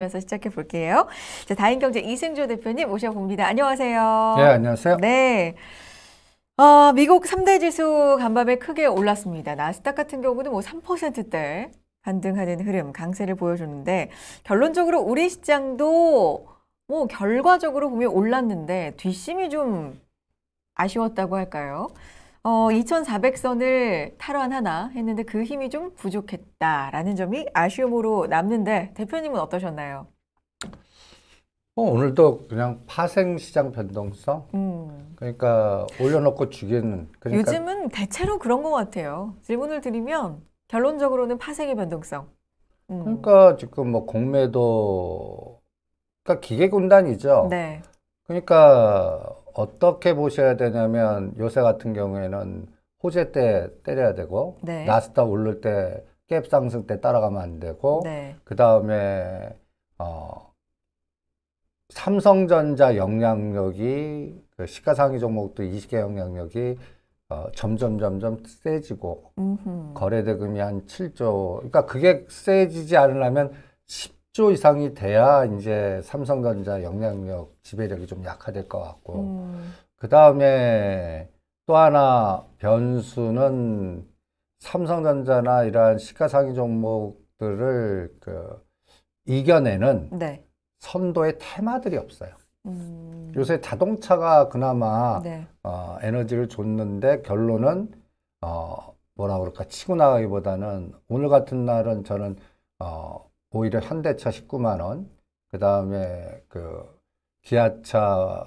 면서 시작해 볼게요. 자, 다인경제 이승조 대표님 모셔봅니다. 안녕하세요. 네, 안녕하세요. 네. 어, 미국 삼대 지수 간밤에 크게 올랐습니다. 나스닥 같은 경우는 뭐 3%대 반등하는 흐름, 강세를 보여줬는데 결론적으로 우리 시장도 뭐 결과적으로 보면 올랐는데 뒷심이 좀 아쉬웠다고 할까요? 어, 2,400선을 탈환하나 했는데 그 힘이 좀 부족했다라는 점이 아쉬움으로 남는데 대표님은 어떠셨나요? 어, 오늘도 그냥 파생 시장 변동성. 음. 그러니까 올려놓고 주기는. 그러니까 요즘은 대체로 그런 것 같아요. 질문을 드리면 결론적으로는 파생의 변동성. 음. 그러니까 지금 뭐 공매도, 그러니까 기계군단이죠. 네. 그러니까 어떻게 보셔야 되냐면 요새 같은 경우에는 호재 때 때려야 되고 네. 나스닥 오를 때 갭 상승 때 따라가면 안 되고 네. 그다음에 어 삼성전자 영향력이 그 시가상위 종목도 20개 영향력이 어, 점점 점점 세지고 음흠. 거래대금이 한 7조 그러니까 그게 세지지 않으려면 10 10조 이상이 돼야 이제 삼성전자 영향력 지배력이 좀 약화될 것 같고 음. 그 다음에 또 하나 변수는 삼성전자나 이러한 시가상위 종목들을 그 이겨내는 네. 선도의 테마들이 없어요. 음. 요새 자동차가 그나마 네. 어, 에너지를 줬는데 결론은 어, 뭐라 그럴까 치고 나가기보다는 오늘 같은 날은 저는 어, 오히려 현대차 19만 원, 그 다음에 그 기아차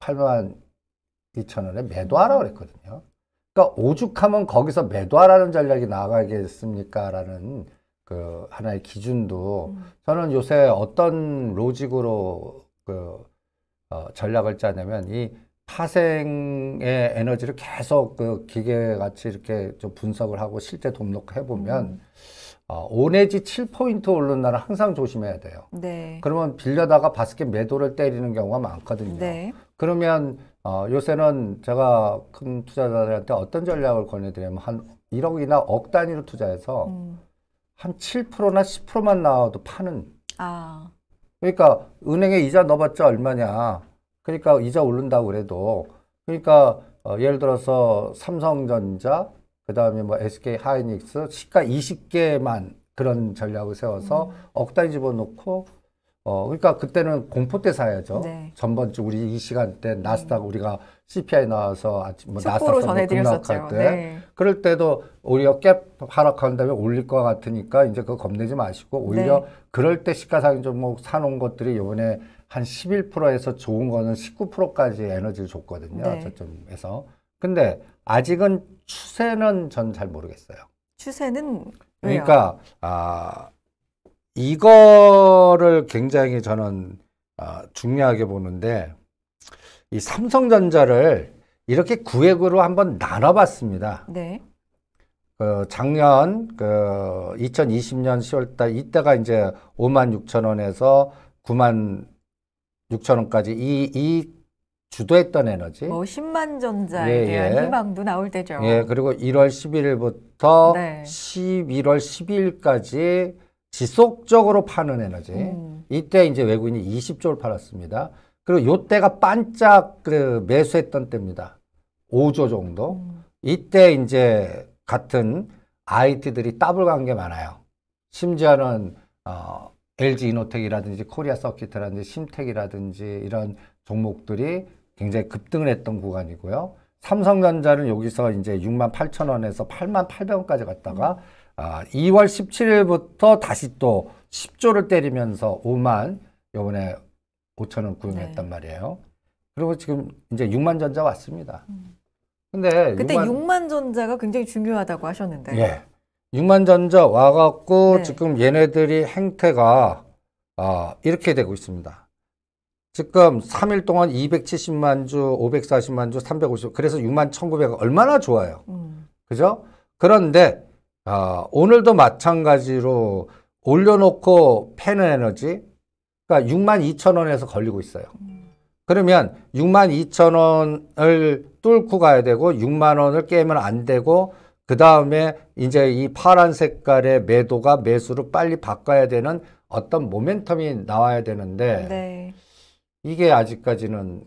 8만 2천 원에 매도하라 그랬거든요. 그러니까 오죽하면 거기서 매도하라는 전략이 나가겠습니까라는 그 하나의 기준도 음. 저는 요새 어떤 로직으로 그 어, 전략을 짜냐면 이 파생의 에너지를 계속 그 기계 같이 이렇게 좀 분석을 하고 실제 동록해 보면 음. 어, 5 내지 7포인트 오른 날은 항상 조심해야 돼요. 네. 그러면 빌려다가 바스켓 매도를 때리는 경우가 많거든요. 네. 그러면 어, 요새는 제가 큰 투자자들한테 어떤 전략을 권해드리면 한 1억이나 억 단위로 투자해서 음. 한 7%나 10%만 나와도 파는. 아. 그러니까 은행에 이자 넣어봤자 얼마냐. 그러니까 이자 오른다고 그래도. 그러니까 어, 예를 들어서 삼성전자, 그 다음에 뭐 SK 하이닉스 시가 20개만 그런 전략을 세워서 음. 억위 집어넣고 어 그러니까 그때는 공포 때 사야죠. 네. 전번주 우리 이 시간 때 네. 나스닥 음. 우리가 CPI 나와서 아침 뭐 나스닥 급락할 때 네. 그럴 때도 오히려 갭 하락한 다음에 올릴 것 같으니까 이제 그거 겁내지 마시고 오히려 네. 그럴 때 시가상인 종목 뭐 사놓은 것들이 요번에 한 11%에서 좋은 거는 19%까지 에너지를 줬거든요. 네. 저점에서. 근데 아직은 추세는 전 잘 모르겠어요. 추세는 그러니까, 왜요? 그러니까 아 이거를 굉장히 저는 아, 중요하게 보는데 이 삼성전자를 이렇게 구획으로 한번 나눠봤습니다. 네. 그 작년 그 2020년 10월달 이때가 이제 5만 6천 원에서 9만 6천 원까지 이, 이 주도했던 에너지. 뭐0만전자에 예, 대한 예. 희망도 나올 때죠. 예, 그리고 1월 11일부터 네. 11월 12일까지 지속적으로 파는 에너지. 음. 이때 이제 외국인이 20조를 팔았습니다. 그리고 요때가 반짝 그 매수했던 때입니다. 5조 정도. 음. 이때 이제 같은 IT들이 따블간 게 많아요. 심지어는 어, LG 이노텍이라든지 코리아 서킷이라든지 심텍이라든지 이런 종목들이 굉장히 급등을 했던 구간이고요. 삼성전자는 여기서 이제 6만 8천 원에서 8만 8백 원까지 갔다가 음. 아, 2월 17일부터 다시 또 10조를 때리면서 5만 요번에 5천 원 구용했단 네. 말이에요. 그리고 지금 이제 6만 전자 왔습니다. 음. 근데 그때 6만, 6만, 전자가 굉장히 중요하다고 하셨는데. 예. 6만 전자 와갖고 네. 지금 얘네들이 행태가 어, 이렇게 되고 있습니다. 지금 3일 동안 270만 주, 540만 주, 350, 그래서 6만 1900 얼마나 좋아요. 음. 그죠? 그런데, 어, 오늘도 마찬가지로 올려놓고 패는 에너지, 그러니까 6만 2천 원에서 걸리고 있어요. 음. 그러면 6만 2천 원을 뚫고 가야 되고, 6만 원을 깨면 안 되고, 그 다음에 이제 이 파란 색깔의 매도가 매수로 빨리 바꿔야 되는 어떤 모멘텀이 나와야 되는데, 네. 이게 아직까지는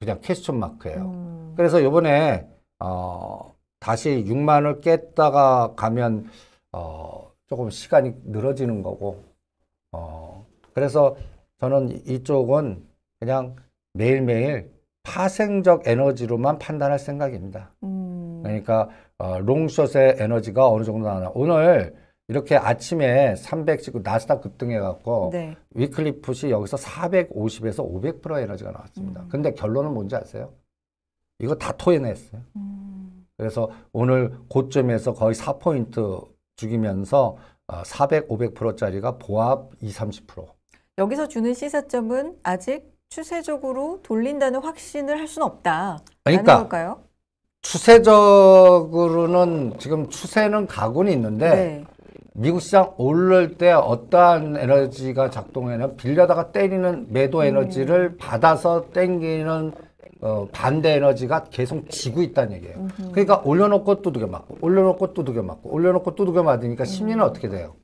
그냥 캐스천 마크예요. 음. 그래서 요번에 어, 다시 6만을 깼다가 가면 어, 조금 시간이 늘어지는 거고 어, 그래서 저는 이쪽은 그냥 매일매일 파생적 에너지로만 판단할 생각입니다. 음. 그러니까 어, 롱숏의 에너지가 어느 정도 나나 오늘 이렇게 아침에 300 찍고 나스닥 급등해갖고 네. 위클리 풋이 여기서 450에서 500% 에너지가 나왔습니다. 음. 근데 결론은 뭔지 아세요? 이거 다 토해냈어요. 음. 그래서 오늘 고점에서 거의 4포인트 죽이면서 400, 어, 500%짜리가 보합 20, 30%. 여기서 주는 시사점은 아직 추세적으로 돌린다는 확신을 할 수는 없다. 그러니까 걸까요? 추세적으로는 지금 추세는 가군이 있는데 네. 미국 시장 오를 때 어떠한 에너지가 작동하냐 빌려다가 때리는 매도 네. 에너지를 받아서 땡기는 어, 반대 에너지가 계속 지고 있다는 얘기예요. 음 그러니까 올려놓고 두드겨 맞고, 올려놓고 두드겨 맞고, 올려놓고 두드겨 맞으니까 음. 심리는 음. 어떻게 돼요?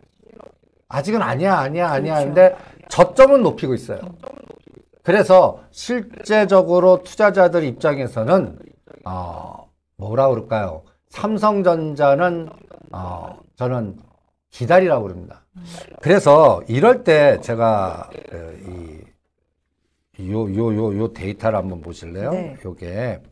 아직은 아니야, 아니야, 아니야 그렇죠. 데 저점은 높이고 있어요. 그래서 실제적으로 투자자들 입장에서는 어, 뭐라 그럴까요? 삼성전자는 어, 저는 기다리라고 그럽니다. 그래서 이럴 때 제가 이 요 요요요 데이터를 한번 보실래요? 네. 요게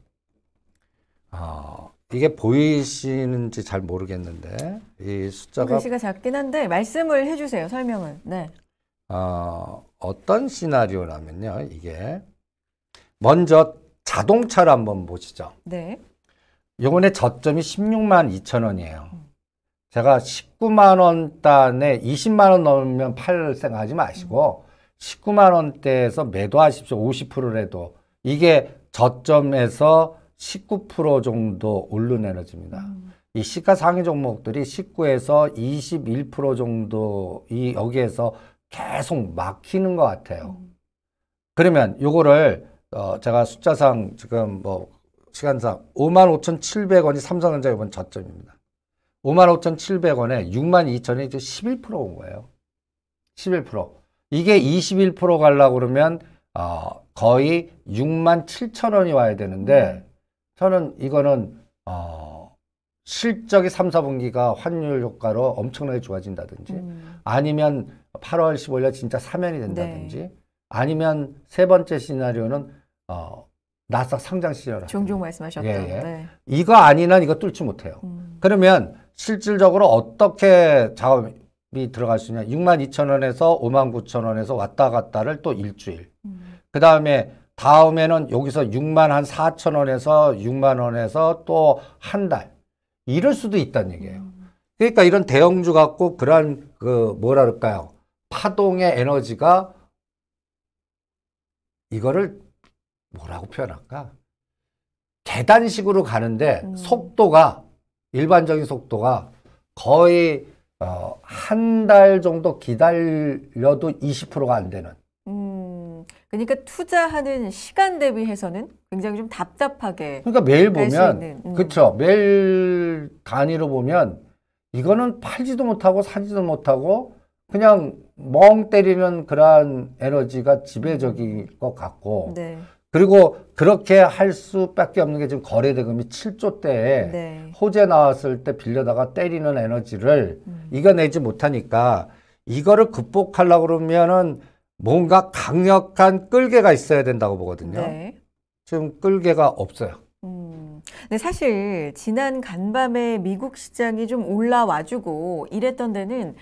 어, 이게 보이시는지 잘 모르겠는데 이 숫자가 글씨가 작긴 한데 말씀을 해주세요 설명을 네. 어, 어떤 시나리오라면요 이게 먼저 자동차를 한번 보시죠. 네. 요번에 저점이 16만 2천 원이에요. 음. 제가 19만 원단에 20만 원 넘으면 팔 생각하지 마시고 19만 원대에서 매도하십시오. 50%라도. 이게 저점에서 19% 정도 오른 에너지입니다. 음. 이 시가상위 종목들이 19에서 21% 정도 이 여기에서 계속 막히는 것 같아요. 음. 그러면 요거를 어 제가 숫자상 지금 뭐 시간상 55,700원이 삼성전자 이번 저점입니다. 55,700원에 62,000원이 이제 11%온 거예요. 11%. 이게 21% 가려고 그러면 어, 거의 67,000원이 와야 되는데 음. 저는 이거는 어, 실적이 3, 4분기가 환율 효과로 엄청나게 좋아진다든지 음. 아니면 8월 15일 진짜 사면이 네. 된다든지 네. 아니면 세 번째 시나리오는 어, 나스닥 상장 시절 종종 말씀하셨던 예, 예. 네. 이거 아니면 이거 뚫지 못해요. 음. 그러면 실질적으로 어떻게 작업이 들어갈 수 있냐? 6만 2천 원에서 5만 9천 원에서 왔다 갔다를 또 일주일. 음. 그 다음에 다음에는 여기서 6만 한 4천 원에서 6만 원에서 또 한 달. 이럴 수도 있다는 얘기예요. 음. 그러니까 이런 대형주 갖고 그런 그 뭐랄까요? 파동의 에너지가 이거를 뭐라고 표현할까? 계단식으로 가는데 음. 속도가 일반적인 속도가 거의 어, 한 달 정도 기다려도 20%가 안 되는. 음, 그러니까 투자하는 시간 대비해서는 굉장히 좀 답답하게. 그러니까 매일 보면, 음. 그렇죠. 매일 단위로 보면 이거는 팔지도 못하고 사지도 못하고 그냥 멍 때리는 그러한 에너지가 지배적인것 같고 네. 그리고 그렇게 할 수밖에 없는 게 지금 거래 대금이 7조 대에 네. 호재 나왔을 때 빌려다가 때리는 에너지를 음. 이겨내지 못하니까 이거를 극복하려고 그러면은 뭔가 강력한 끌개가 있어야 된다고 보거든요. 네. 지금 끌개가 없어요. 음, 네, 사실 지난 간밤에 미국 시장이 좀 올라와주고 이랬던 데는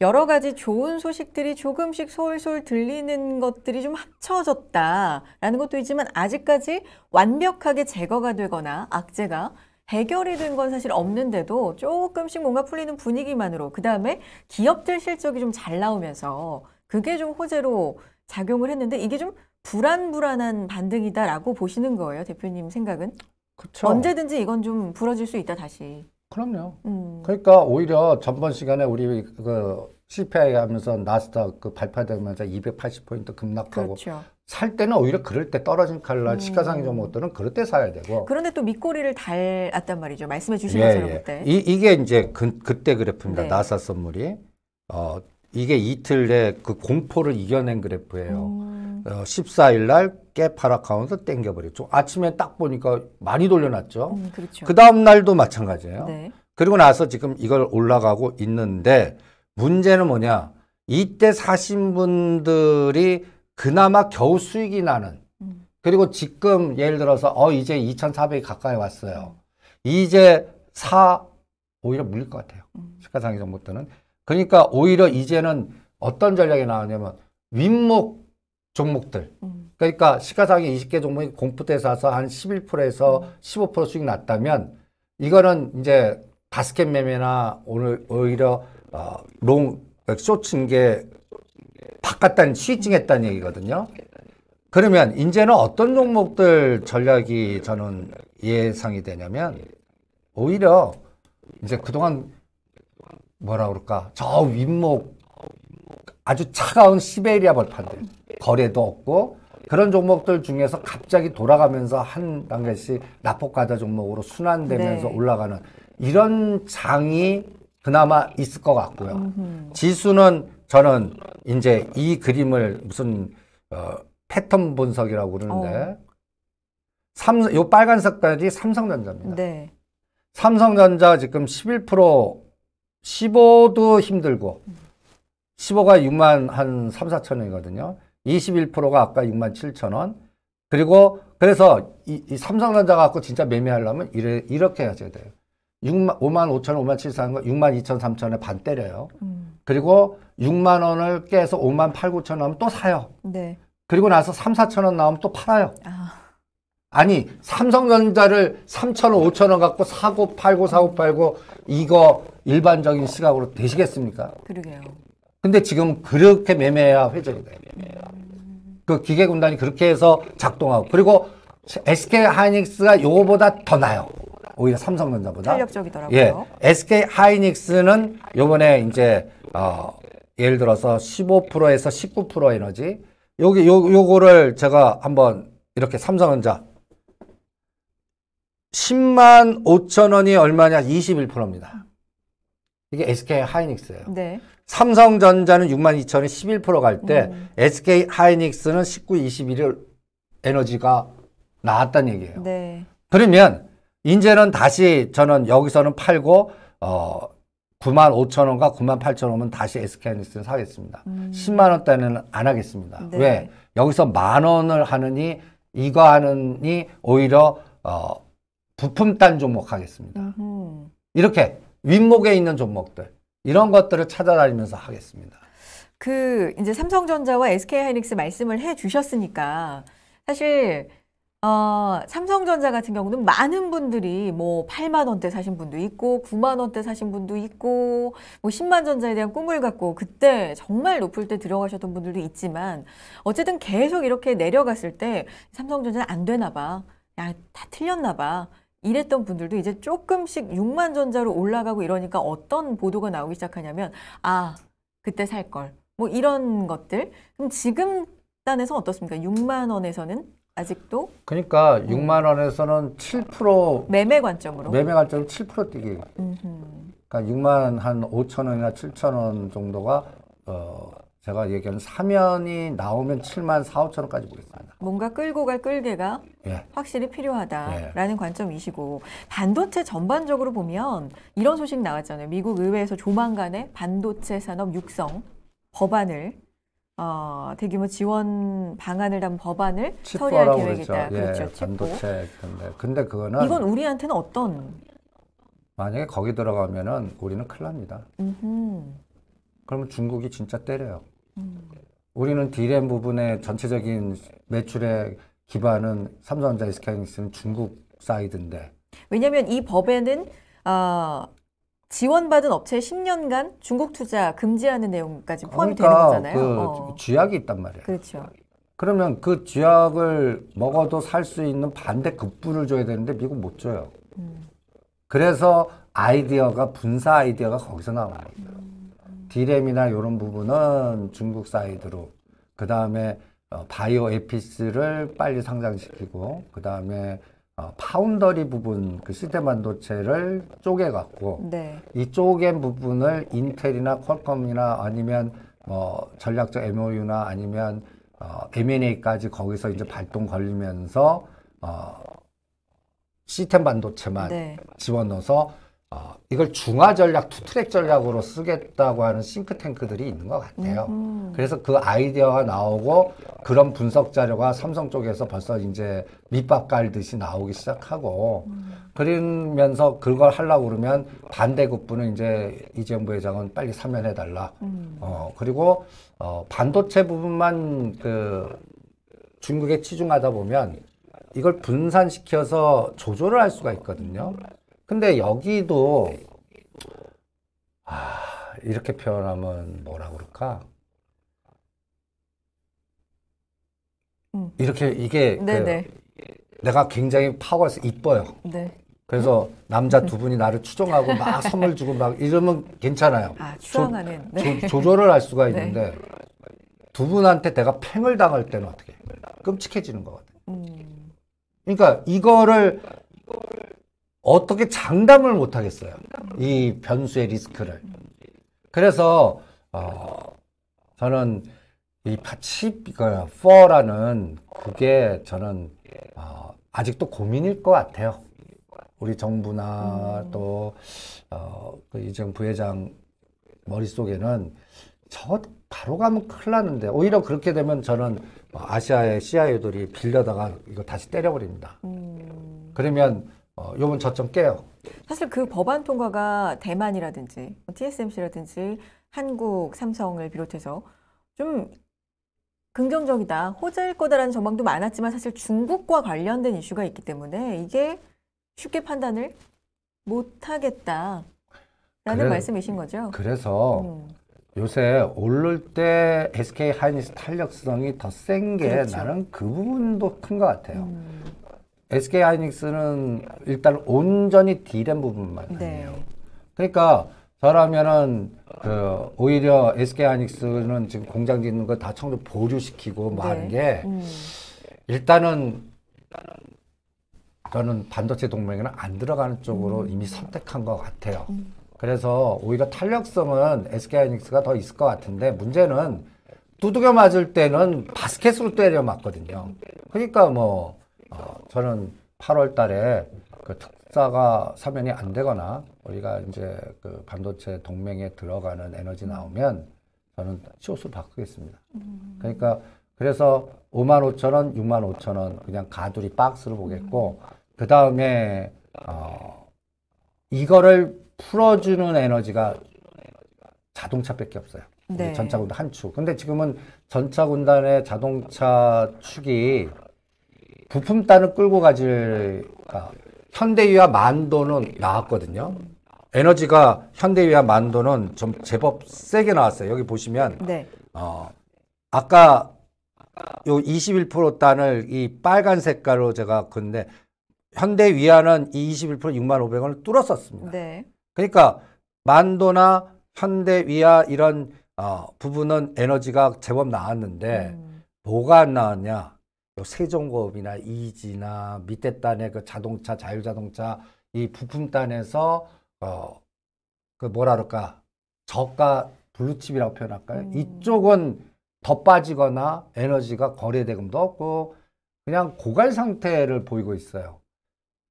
여러 가지 좋은 소식들이 조금씩 솔솔 들리는 것들이 좀 합쳐졌다라는 것도 있지만 아직까지 완벽하게 제거가 되거나 악재가 해결이 된 건 사실 없는데도 조금씩 뭔가 풀리는 분위기만으로 그 다음에 기업들 실적이 좀 잘 나오면서 그게 좀 호재로 작용을 했는데 이게 좀 불안불안한 반등이다라고 보시는 거예요 대표님 생각은? 그쵸. 언제든지 이건 좀 부러질 수 있다 다시. 그럼요. 음. 그러니까 오히려 전번 시간에 우리 그 CPI 하면서 나스닥 그 발표되면서 280포인트 급락하고 그렇죠. 살 때는 오히려 그럴 때 떨어진 칼날 음. 시가상의 종목들은 그럴 때 사야 되고 그런데 또 밑꼬리를 달았단 말이죠. 말씀해 주신 것처럼 예, 예. 그때. 이, 이게 이제 그, 그때 그래프입니다. 네. 나사 선물이 어, 이게 이틀 내 그 공포를 이겨낸 그래프예요. 음. 어, 14일 날 깨파락하면서 땡겨버렸죠. 아침에 딱 보니까 많이 돌려놨죠. 음, 그렇죠. 그 다음 날도 마찬가지예요. 네. 그리고 나서 지금 이걸 올라가고 있는데 문제는 뭐냐. 이때 사신 분들이 그나마 겨우 수익이 나는 음. 그리고 지금 예를 들어서 어 이제 2,400이 가까이 왔어요. 음. 이제 사 오히려 물릴 것 같아요. 음. 시가상의 정보 때는 그러니까 오히려 이제는 어떤 전략이 나왔냐면 윗목 종목들. 음. 그러니까 시가상의 20개 종목이 공포대 사서 한 11%에서 음. 15% 수익 났다면 이거는 이제 바스켓 매매나 오늘 오히려 어, 롱 쇼츠인 게 바깥단 시증했다는 얘기거든요. 그러면 이제는 어떤 종목들 전략이 저는 예상이 되냐면 오히려 이제 그동안 뭐라 그럴까 저 윗목 아주 차가운 시베리아 벌판들 거래도 없고 그런 종목들 중에서 갑자기 돌아가면서 한 단계씩 낙폭과자 종목으로 순환되면서 네. 올라가는 이런 장이 그나마 있을 것 같고요. 음흠. 지수는 저는 이제 이 그림을 무슨 어, 패턴 분석이라고 그러는데 어. 삼, 요 빨간색깔이 삼성전자입니다. 네. 삼성전자 지금 11% 15도 힘들고 15가 6만 한 3, 4천 원이거든요. 21%가 아까 6만 7천 원. 그리고 그래서 이, 이 삼성전자 갖고 진짜 매매하려면 이래, 이렇게 해야 돼요. 6만, 5만 5천 원, 5만 7천 원, 6만 2천, 3천 원에 반 때려요. 음. 그리고 6만 원을 깨서 5만 8, 9천 원하면또 사요. 네. 그리고 나서 3, 4천 원 나오면 또 팔아요. 아. 니 삼성전자를 3천 원, 5천 원 갖고 사고 팔고 사고 팔고 이거 일반적인 시각으로 되시겠습니까? 그러게요. 근데 지금 그렇게 매매해야 회전이 돼요. 그 기계군단이 그렇게 해서 작동하고 그리고 SK 하이닉스가 요거보다 더 나요. 오히려 삼성전자보다 탄력적이더라고요. 예, SK 하이닉스는 요번에 이제 어 예를 들어서 15%에서 19% 에너지 여기 요 요거를 제가 한번 이렇게 삼성전자 10만 5천 원이 얼마냐 21%입니다. 이게 SK 하이닉스예요. 네. 삼성전자는 6 2 0 0 0에 11%갈 때 음. SK 하이닉스는 19, 21일 에너지가 나왔다는 얘기예요. 네. 그러면 이제는 다시 저는 여기서는 팔고 어 9만 5천 원과 9만 8천 원은 다시 SK 하이닉스를 사겠습니다. 음. 10만 원대는 안 하겠습니다. 네. 왜? 여기서 만 원을 하느니 이거 하느니 오히려 어 부품단 종목 하겠습니다. 음 이렇게 윗목에 있는 종목들 이런 것들을 찾아다니면서 하겠습니다. 그 이제 삼성전자와 SK하이닉스 말씀을 해 주셨으니까 사실 어, 삼성전자 같은 경우는 많은 분들이 뭐 8만 원대 사신 분도 있고 9만 원대 사신 분도 있고 뭐 10만 전자에 대한 꿈을 갖고 그때 정말 높을 때 들어가셨던 분들도 있지만 어쨌든 계속 이렇게 내려갔을 때 삼성전자는 안 되나 봐. 야, 다 틀렸나 봐. 이랬던 분들도 이제 조금씩 6만 전자로 올라가고 이러니까 어떤 보도가 나오기 시작하냐면 아 그때 살 걸 뭐 이런 것들 그럼 지금 단에서 어떻습니까? 6만 원에서는 아직도 그러니까 음. 6만 원에서는 7% 매매 관점으로 매매 관점으로 7% 뛰기. 음흠. 그러니까 6만 한 5천 원이나 7천 원 정도가 어 제가 얘기하는 사면이 나오면 7만 4, 5천 원까지 보겠습니다. 뭔가 끌고 갈 끌개가 예. 확실히 필요하다라는 예. 관점이시고 반도체 전반적으로 보면 이런 소식 나왔잖아요. 미국 의회에서 조만간에 반도체 산업 육성 법안을 어, 대규모 지원 방안을 담은 법안을 처리할 계획이다. 예, 그렇죠 예, 반도체 근데 근데 그거는 이건 우리한테는 어떤 만약에 거기 들어가면은 우리는 큰일 납니다. 음흠. 그러면 중국이 진짜 때려요. 우리는 D램 부분의 전체적인 매출의 기반은 삼성전자 SK하이닉스는 중국 사이드인데 왜냐하면 이 법에는 어, 지원받은 업체 10년간 중국 투자 금지하는 내용까지 포함이 그러니까 되는 거잖아요. 그 어. 쥐약이 있단 말이에요. 그렇죠. 그러면 그 쥐약을 먹어도 살 수 있는 반대 급부를 줘야 되는데 미국 못 줘요. 음. 그래서 아이디어가 분사 아이디어가 거기서 나오는 거예요. 음. 디램이나 이런 부분은 중국 사이드로 그 다음에 어, 바이오 에피스를 빨리 상장시키고 그 다음에 어, 파운더리 부분 그시템 반도체를 쪼개 갖고 네. 이 쪼갠 부분을 인텔이나 퀄컴이나 아니면 뭐 전략적 MOU나 아니면 어, M&A까지 거기서 이제 발동 걸리면서 어, 시스템 반도체만 네. 집어넣어서 어, 이걸 중화 전략, 투트랙 전략으로 쓰겠다고 하는 싱크탱크들이 있는 것 같아요. 음, 음. 그래서 그 아이디어가 나오고 그런 분석 자료가 삼성 쪽에서 벌써 이제 밑밥 깔듯이 나오기 시작하고 음. 그러면서 그걸 하려고 그러면 반대급부는 이제 이재용 부회장은 빨리 사면해달라. 음. 어, 그리고 어, 반도체 부분만 그 중국에 치중하다 보면 이걸 분산시켜서 조절을 할 수가 있거든요. 근데 여기도 아, 이렇게 표현하면 뭐라 그럴까? 음. 이렇게 이게 그 네, 네. 내가 굉장히 파워에서 이뻐요. 네. 그래서 남자 두 분이 나를 추종하고 막 선물 주고 막 이러면 괜찮아요. 아, 추앙하는. 네. 조, 절을할 수가 네. 있는데 네. 두 분한테 내가 팽을 당할 때는 어떻게? 끔찍해지는 거거든. 요 음. 그러니까 이거를 어떻게 장담을 못 하겠어요. 이 변수의 리스크를. 그래서 어, 저는 이 파치 그 포라는 그게 저는 어, 아직도 고민일 것 같아요. 우리 정부나 또 어, 그 이정 부회장 머릿속에는 저 바로 가면 큰일 나는데 오히려 그렇게 되면 저는 뭐 아시아의 CIA들이 빌려다가 이거 다시 때려버립니다. 음. 그러면 어, 요번 저점 깨요. 사실 그 법안 통과가 대만이라든지 TSMC라든지 한국 삼성을 비롯해서 좀 긍정적이다, 호재일 거다라는 전망도 많았지만 사실 중국과 관련된 이슈가 있기 때문에 이게 쉽게 판단을 못 하겠다라는 그래, 말씀이신 거죠. 그래서 음. 요새 오를 때 SK 하이닉스 탄력성이 더 센게 그렇죠. 나는 그 부분도 큰 것 같아요. 음. SK 하이닉스는 일단 온전히 D램 부분만 네. 해요. 그러니까 저라면은 그 오히려 SK 하이닉스는 지금 공장 짓는 거 다청도 보류시키고 뭐 네. 하는 게 음. 일단은 저는 반도체 동맹에는 안 들어가는 쪽으로 음. 이미 선택한 것 같아요. 음. 그래서 오히려 탄력성은 SK 하이닉스가 더 있을 것 같은데 문제는 두드겨 맞을 때는 바스켓으로 때려 맞거든요. 그러니까 뭐 어, 저는 8월 달에 그 특사가 사면이 안 되거나 우리가 이제 그 반도체 동맹에 들어가는 에너지 나오면 저는 시옷을 바꾸겠습니다. 음. 그러니까 그래서 5만 5천 원, 6만 5천 원 그냥 가두리 박스로 보겠고 음. 그 다음에 어, 이거를 풀어주는 에너지가 자동차밖에 없어요. 네. 전차 군단 한 축. 근데 지금은 전차 군단의 자동차 축이 부품단을 끌고 가질 아, 현대위와 만도는 나왔거든요. 에너지가 현대위와 만도는 좀 제법 세게 나왔어요. 여기 보시면 네. 어, 아까 요21% 단을 이 빨간 색깔로 제가 근데 현대위안는21% 6만 500원을 뚫었었습니다. 네. 그러니까 만도나 현대위아 이런 어, 부분은 에너지가 제법 나왔는데 음. 뭐가 안 나왔냐? 세종고업이나 이지나 밑에 단의그 자동차 자율자동차 이 부품 단에서 어 그 뭐라 그럴까 저가 블루칩이라고 표현할까요? 음. 이쪽은 더 빠지거나 에너지가 거래 대금도 없고 그냥 고갈 상태를 보이고 있어요.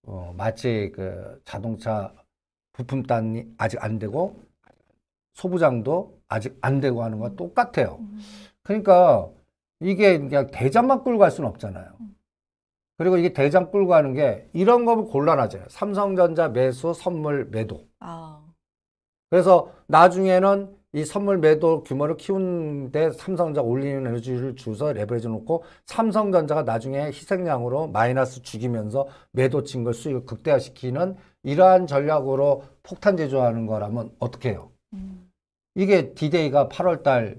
어, 마치 그 자동차 부품 단이 아직 안 되고 소부장도 아직 안 되고 하는 건 음. 똑같아요. 음. 그러니까 이게 그냥 대장만 끌고 갈 수는 없잖아요. 그리고 이게 대장 끌고 가는 게 이런 거면 곤란하잖아요. 삼성전자 매수, 선물 매도. 아. 그래서 나중에는 이 선물 매도 규모를 키우는데 삼성전자 올리는 에너지를 주서 레버리지 놓고 삼성전자가 나중에 희생양으로 마이너스 죽이면서 매도 친걸 수익을 극대화시키는 이러한 전략으로 폭탄 제조하는 거라면 어떻게 해요? 음. 이게 디데이가 8월 달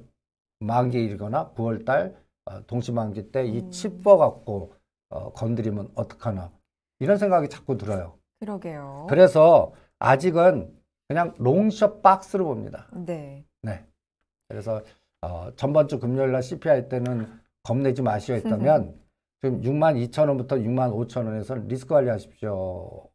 만기일거나 9월 달 어, 동심환기 때이 음. 칩버 갖고 어, 건드리면 어떡하나 이런 생각이 자꾸 들어요. 그러게요. 그래서 아직은 그냥 롱숏 박스로 봅니다. 네. 네. 그래서 어, 전번 주 금요일 날 CPI 때는 겁내지 마시오 했다면 지금 6만 2천 원부터 6만 5천 원에서 리스크 관리하십시오.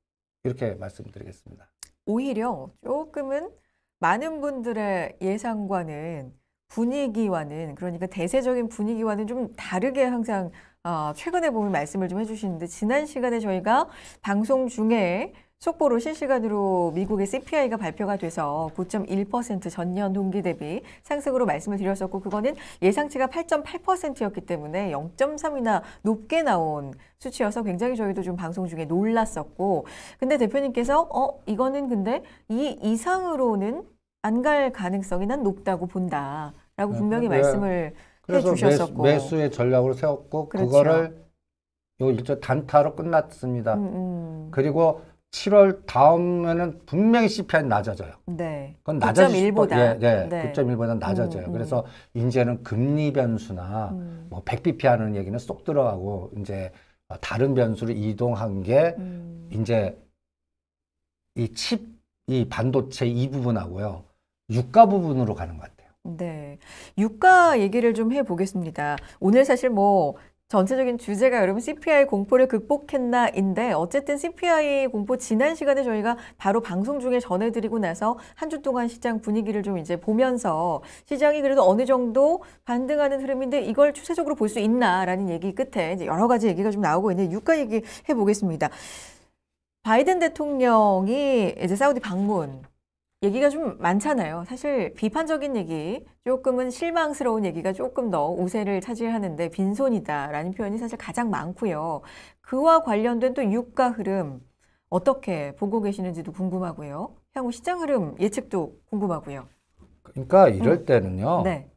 이렇게 말씀드리겠습니다. 오히려 조금은 많은 분들의 예상과는 분위기와는 그러니까 대세적인 분위기와는 좀 다르게 항상 어, 최근에 보면 말씀을 좀 해주시는데 지난 시간에 저희가 방송 중에 속보로 실시간으로 미국의 CPI가 발표가 돼서 9.1% 전년 동기 대비 상승으로 말씀을 드렸었고 그거는 예상치가 8.8%였기 때문에 0.3이나 높게 나온 수치여서 굉장히 저희도 좀 방송 중에 놀랐었고 근데 대표님께서 어 이거는 근데 이 이상으로는 안갈 가능성이 난 높다고 본다라고 네, 분명히 네, 말씀을 해 주셨었고 매수, 의전략으 세웠고 그렇죠. 그거를 요 일절 단타로 끝났습니다. 음, 음. 그리고 7월 다음에는 분명히 CPI 낮아져요. 네. 그건 낮아질 9.1보다. 예, 예, 네. 네. 9.1보다 낮아져요. 음, 음, 그래서 이제는 금리 변수나 음. 뭐 100bp 하는 얘기는 쏙 들어가고 이제 다른 변수로 이동한 게 음. 이제 이 칩, 이 반도체 이 부분하고요. 유가 부분으로 가는 것 같아요. 네. 유가 얘기를 좀 해보겠습니다. 오늘 사실 뭐 전체적인 주제가 여러분 CPI 공포를 극복했나인데 어쨌든 CPI 공포 지난 시간에 저희가 바로 방송 중에 전해드리고 나서 한 주 동안 시장 분위기를 좀 이제 보면서 시장이 그래도 어느 정도 반등하는 흐름인데 이걸 추세적으로 볼 수 있나라는 얘기 끝에 이제 여러 가지 얘기가 좀 나오고 있는데 유가 얘기 해보겠습니다. 바이든 대통령이 이제 사우디 방문 얘기가 좀 많잖아요. 사실 비판적인 얘기, 조금은 실망스러운 얘기가 조금 더 우세를 차지하는데 빈손이다라는 표현이 사실 가장 많고요. 그와 관련된 또 유가 흐름 어떻게 보고 계시는지도 궁금하고요. 향후 시장 흐름 예측도 궁금하고요. 그러니까 이럴 음. 때는요. 네.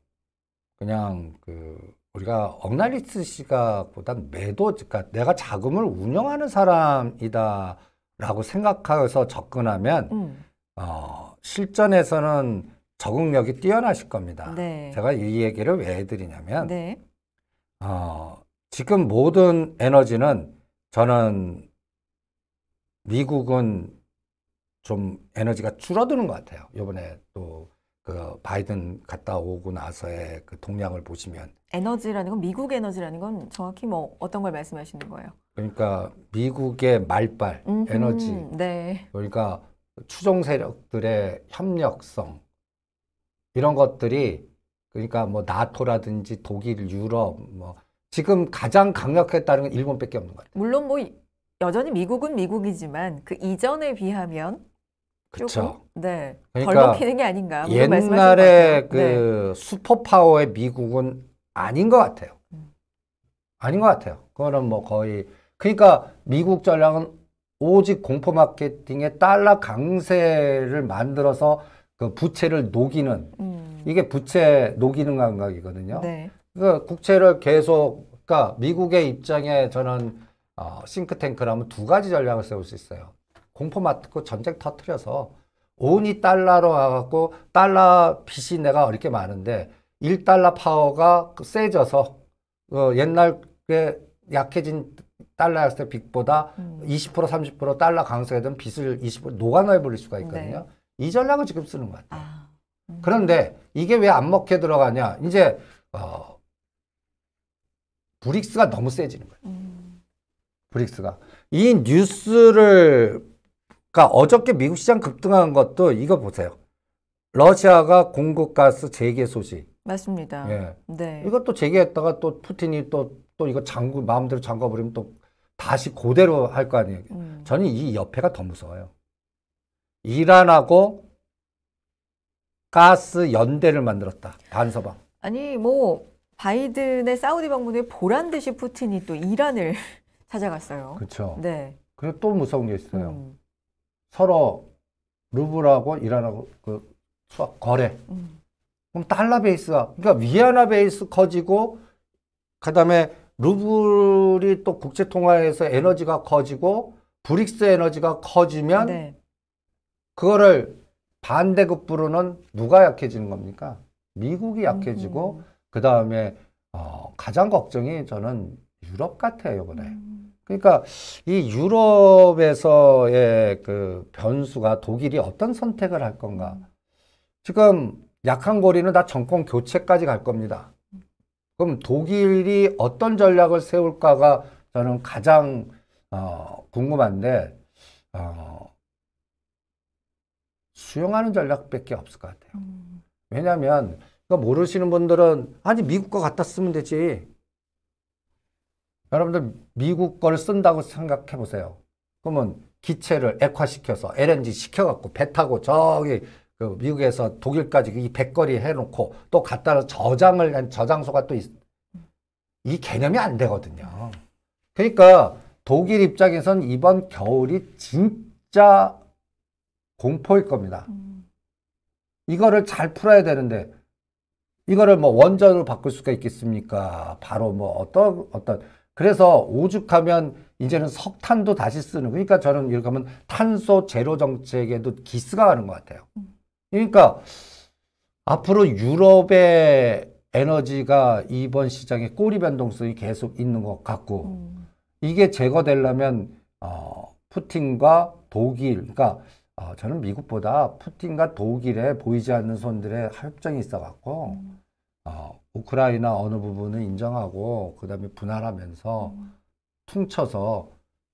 그냥 그 우리가 억날리스 시각보단 매도, 그러니까 내가 자금을 운영하는 사람이다라고 생각하여서 접근하면 음. 어, 실전에서는 적응력이 뛰어나실 겁니다. 네. 제가 이 얘기를 왜 해드리냐면 네. 어, 지금 모든 에너지는 저는 미국은 좀 에너지가 줄어드는 것 같아요. 요번에 또그 바이든 갔다 오고 나서의 그 동향을 보시면 에너지라는 건 미국 에너지라는 건 정확히 뭐 어떤 걸 말씀하시는 거예요? 그러니까 미국의 말발 음흠, 에너지 네. 그러니까 추종 세력들의 협력성 이런 것들이 그러니까 뭐 나토라든지 독일, 유럽 뭐 지금 가장 강력했다는 건 일본밖에 없는 것 같아요. 물론 뭐 여전히 미국은 미국이지만 그 이전에 비하면 그렇죠. 네. 그러니까 덜 먹히는 게 아닌가. 옛날에 그 네. 슈퍼파워의 미국은 아닌 것 같아요. 음. 아닌 것 같아요. 그거는 뭐 거의 그러니까 미국 전략은 오직 공포 마케팅에 달러 강세를 만들어서 그 부채를 녹이는 음. 이게 부채 녹이는 감각이거든요. 네. 그러니까 국채를 계속 그러니까 미국의 입장에 저는 어, 싱크탱크라면 두 가지 전략을 세울 수 있어요. 공포 마 맡고 전쟁 터트려서 온이 달러로 와갖고 달러 빚이 내가 어렵게 많은데 1달러 파워가 그 세져서 어, 옛날에 약해진 음. 달러 을때빅보다 음. 20% 30% 달러 강세가 되면 빚을 20%녹아나어 버릴 수가 있거든요. 네. 이 전략을 지금 쓰는 것 같아요. 아. 음. 그런데 이게 왜 안 먹혀 들어가냐? 이제 어, 브릭스가 너무 세지는 거예요. 음. 브릭스가 이 뉴스를 그러니까 어저께 미국 시장 급등한 것도 이거 보세요. 러시아가 공급 가스 재개 소식. 맞습니다. 예. 네. 이것도 재개했다가 또 푸틴이 또또 이거 잠그 마음대로 잠가버리면 또 다시 그대로 할 거 아니에요. 음. 저는 이 옆에가 더 무서워요. 이란하고 가스 연대를 만들었다. 단서방. 아니 뭐 바이든의 사우디 방문에 보란 듯이 푸틴이 또 이란을 찾아갔어요. 그렇죠. 네. 그리고 또 무서운 게 있어요. 음. 서로 루블하고 이란하고 그 수학 거래. 음. 그럼 달러 베이스가 그러니까 위안화 베이스 커지고 그다음에 루블이 또 국제 통화에서 에너지가 커지고 브릭스 에너지가 커지면 네. 그거를 반대급부로는 누가 약해지는 겁니까? 미국이 약해지고 음. 그 다음에 어, 가장 걱정이 저는 유럽 같아요 이번에. 음. 그러니까 이 유럽에서의 그 변수가 독일이 어떤 선택을 할 건가. 지금 약한 고리는 다 정권 교체까지 갈 겁니다. 그럼 독일이 어떤 전략을 세울까가 저는 가장 어, 궁금한데 어, 수용하는 전략밖에 없을 것 같아요. 음. 왜냐하면 모르시는 분들은 아니 미국과 같다 쓰면 되지. 여러분들 미국 거를 쓴다고 생각해 보세요. 그러면 기체를 액화시켜서 LNG 시켜갖고 배 타고 저기 그 미국에서 독일까지 이 백거리 해놓고 또 갖다 저장을 한 저장소가 또 이 개념이 안 되거든요. 그러니까 독일 입장에선 이번 겨울이 진짜 공포일 겁니다. 음. 이거를 잘 풀어야 되는데 이거를 뭐 원전으로 바꿀 수가 있겠습니까? 바로 뭐 어떤 어떤 그래서 오죽하면 이제는 석탄도 다시 쓰는 그러니까 저는 이렇게 하면 탄소 제로 정책에도 기스가 가는 것 같아요. 음. 그러니까 앞으로 유럽의 에너지가 이번 시장에 꼬리 변동성이 계속 있는 것 같고 음. 이게 제거되려면 어, 푸틴과 독일 그러니까 어, 저는 미국보다 푸틴과 독일의 보이지 않는 손들의 협정이 있어갖고 음. 어, 우크라이나 어느 부분을 인정하고 그다음에 분할하면서 음. 퉁쳐서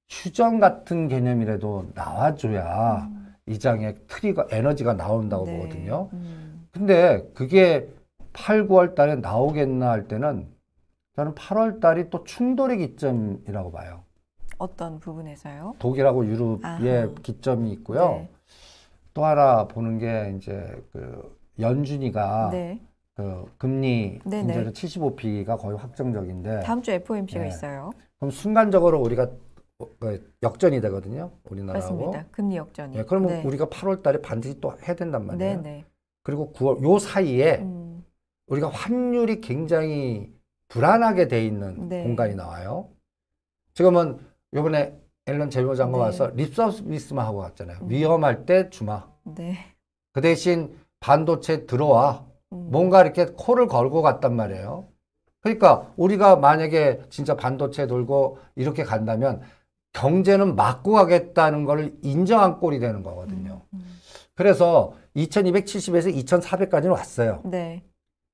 휴전 같은 개념이라도 나와줘야 음. 이 장에 트리가 에너지가 나온다고 네. 보거든요. 음. 근데 그게 8, 9월 달에 나오겠나 할 때는 저는 8월 달이 또 충돌의 기점이라고 봐요. 어떤 부분에서요? 독일하고 유럽의 아. 기점이 있고요. 네. 또 하나 보는 게 이제 그 연준이가 네. 그 금리 네네. 이제는 75p가 거의 확정적인데 다음 주 FOMC가 네. 있어요. 그럼 순간적으로 우리가 어, 그러니까 역전이 되거든요. 우리나라하고. 맞습니다. 금리 역전이. 네, 그러면 네. 우리가 8월 달에 반드시 또 해야 된단 말이에요. 네네. 네. 그리고 9월 요 사이에 음. 우리가 환율이 굉장히 불안하게 돼 있는 네. 공간이 나와요. 지금은 요번에 앨런 재무 장관 네. 와서 립서비스만 하고 갔잖아요. 음. 위험할 때 주마. 네. 그 대신 반도체 들어와. 음. 뭔가 이렇게 코를 걸고 갔단 말이에요. 그러니까 우리가 만약에 진짜 반도체 돌고 이렇게 간다면 경제는 막고 가겠다는 걸 인정한 꼴이 되는 거거든요. 음, 음. 그래서 2270에서 2400까지는 왔어요. 네.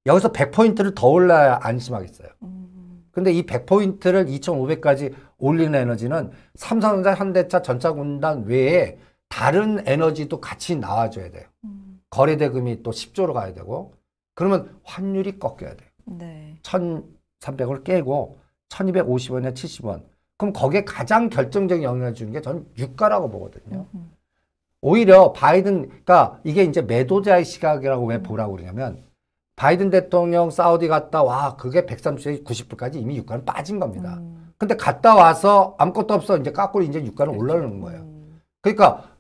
여기서 100포인트를 더 올라야 안심하겠어요. 음. 근데 이 100포인트를 2500까지 올리는 에너지는 삼성전자, 현대차, 전차군단 외에 다른 에너지도 같이 나와줘야 돼요. 음. 거래대금이 또 10조로 가야 되고 그러면 환율이 꺾여야 돼요. 네. 1300을 깨고 1250원에 70원 그럼 거기에 가장 결정적인 영향을 주는 게 저는 유가라고 보거든요. 음, 음. 오히려 바이든, 그러니까 이게 이제 매도자의 시각이라고 왜 보라고 그러냐면 바이든 대통령 사우디 갔다 와 그게 1 3 0에 90불까지 이미 유가는 빠진 겁니다. 음. 근데 갔다 와서 아무것도 없어 이제 까꿀 이제 유가는 그렇죠. 올라오는 거예요. 음. 그러니까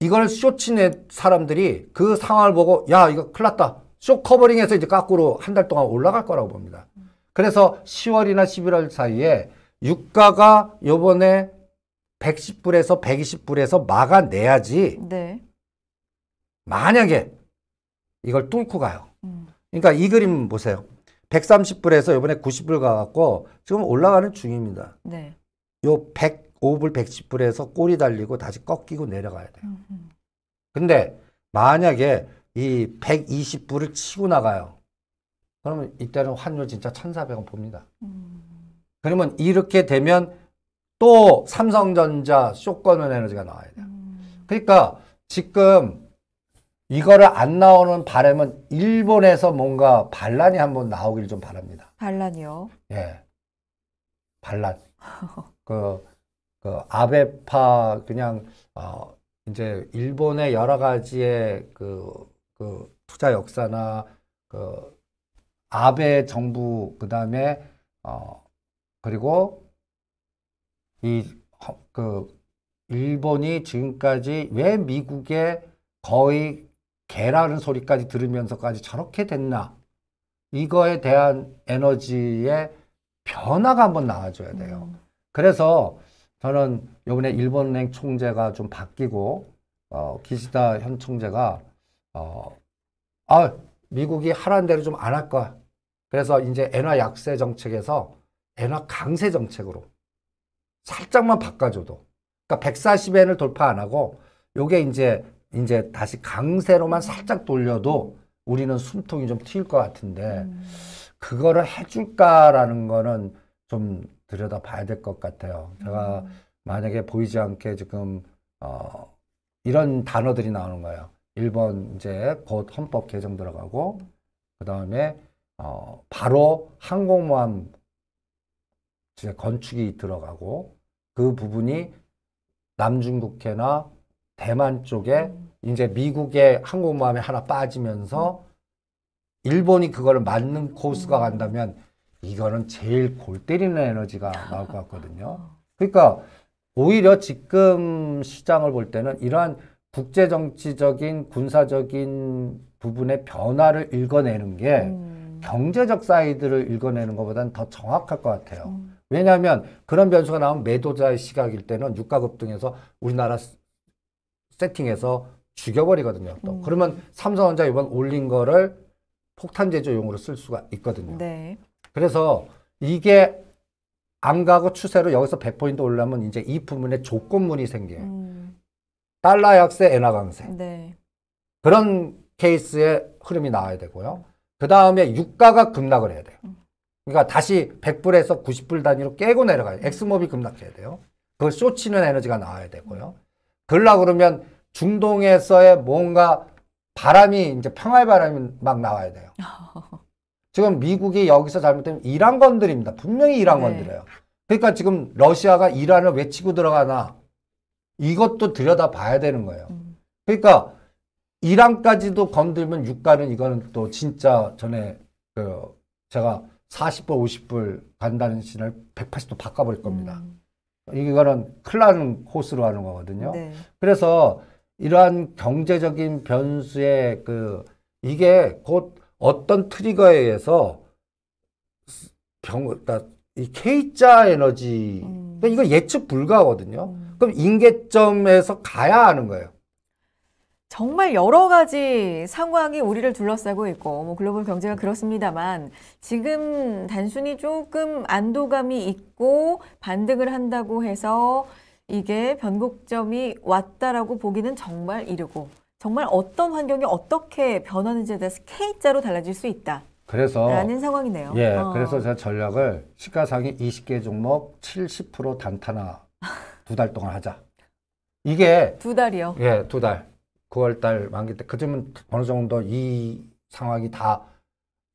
이걸 쇼츠넷 사람들이 그 상황을 보고 야 이거 클일 났다. 쇼 커버링해서 이제 까꾸로 한 달 동안 올라갈 거라고 봅니다. 그래서 10월이나 11월 사이에 유가가 요번에 110불에서 120불에서 막아내야지. 네. 만약에 이걸 뚫고 가요. 음. 그러니까 이 그림 보세요. 130불에서 요번에 90불 가갖고 지금 올라가는 중입니다. 네. 요 105불, 110불에서 꼬리 달리고 다시 꺾이고 내려가야 돼요. 음, 음. 근데 만약에 이 120불을 치고 나가요. 그러면 이때는 환율 진짜 1,400원 봅니다. 음. 그러면 이렇게 되면 또 삼성전자 쇼건는 에너지가 나와야 돼요. 음. 그러니까 지금 이거를 안 나오는 바람은 일본에서 뭔가 반란이 한번 나오기를 좀 바랍니다. 반란이요? 예. 반란. 그, 그 아베파 그냥 어 이제 일본의 여러 가지의 그, 그 투자 역사나 그 아베 정부 그다음에 어 그리고 이 그 일본이 지금까지 왜미국에 거의 개라는 소리까지 들으면서까지 저렇게 됐나 이거에 대한 에너지의 변화가 한번 나와줘야 돼요. 음. 그래서 저는 이번에 일본은행 총재가 좀 바뀌고 어, 기시다 현 총재가 어, 아 미국이 하란 대로 좀 안 할 거야. 그래서 이제 엔화 약세 정책에서 엔화 강세 정책으로 살짝만 바꿔줘도 그러니까 140엔을 돌파 안 하고 요게 이제 이제 다시 강세로만 살짝 돌려도 우리는 숨통이 좀 트일 것 같은데 음. 그거를 해줄까라는 거는 좀 들여다 봐야 될 것 같아요. 제가 음. 만약에 보이지 않게 지금 어 이런 단어들이 나오는 거예요. 1번 이제 곧 헌법 개정 들어가고 그 다음에 어 바로 항공모함 진짜 건축이 들어가고 그 부분이 남중국해나 대만 쪽에 음. 이제 미국의 항공모함이 하나 빠지면서 일본이 그거를 맞는 코스가 음. 간다면 이거는 제일 골 때리는 에너지가 나올 것 같거든요. 아. 그러니까 오히려 지금 시장을 볼 때는 이러한 국제 정치적인 군사적인 부분의 변화를 읽어내는 게 음. 경제적 사이드를 읽어내는 것보다는 더 정확할 것 같아요. 음. 왜냐하면 그런 변수가 나오면 매도자의 시각일 때는 유가 급등에서 우리나라 세팅에서 죽여버리거든요. 또 음. 그러면 삼성전자 이번 올린 거를 폭탄 제조용으로 쓸 수가 있거든요. 네. 그래서 이게 안 가고 추세로 여기서 100포인트 올라면 이제 이 부분에 조건문이 생겨요. 음. 달러 약세, 엔화 강세. 네. 그런 케이스의 흐름이 나와야 되고요. 그 다음에 유가가 급락을 해야 돼요. 음. 그러니까 다시 100불에서 90불 단위로 깨고 내려가요. 엑스몹이 급락해야 돼요. 그걸 쏟치는 에너지가 나와야 되고요. 그러려 그러면 중동에서의 뭔가 바람이 이제 평화의 바람이 막 나와야 돼요. 지금 미국이 여기서 잘못되면 이란 건드립니다. 분명히 이란 네. 건드려요. 그러니까 지금 러시아가 이란을 왜 치고 들어가나 이것도 들여다 봐야 되는 거예요. 음. 그러니까 이란까지도 건들면 유가는 이거는 또 진짜 전에 그 제가 40불, 50불 간다는 신을 180도 바꿔버릴 겁니다. 음. 이거는 클라는 코스로 하는 거거든요. 네. 그래서 이러한 경제적인 변수의 그 이게 곧 어떤 트리거에 의해서 병, 그러니까 이 K자 에너지, 음. 그러니까 이거 예측 불가거든요. 음. 그럼 인계점에서 가야 하는 거예요. 정말 여러 가지 상황이 우리를 둘러싸고 있고 뭐 글로벌 경제가 그렇습니다만 지금 단순히 조금 안도감이 있고 반등을 한다고 해서 이게 변곡점이 왔다라고 보기는 정말 이르고 정말 어떤 환경이 어떻게 변하는지에 대해서 K자로 달라질 수 있다. 그래서 라는 상황이네요. 예, 어. 그래서 제가 전략을 시가상위 20개 종목 70% 단타나 두 달 동안 하자. 이게 두 달이요? 예, 두 달. 9월달 만기 때 그쯤은 어느 정도 이 상황이 다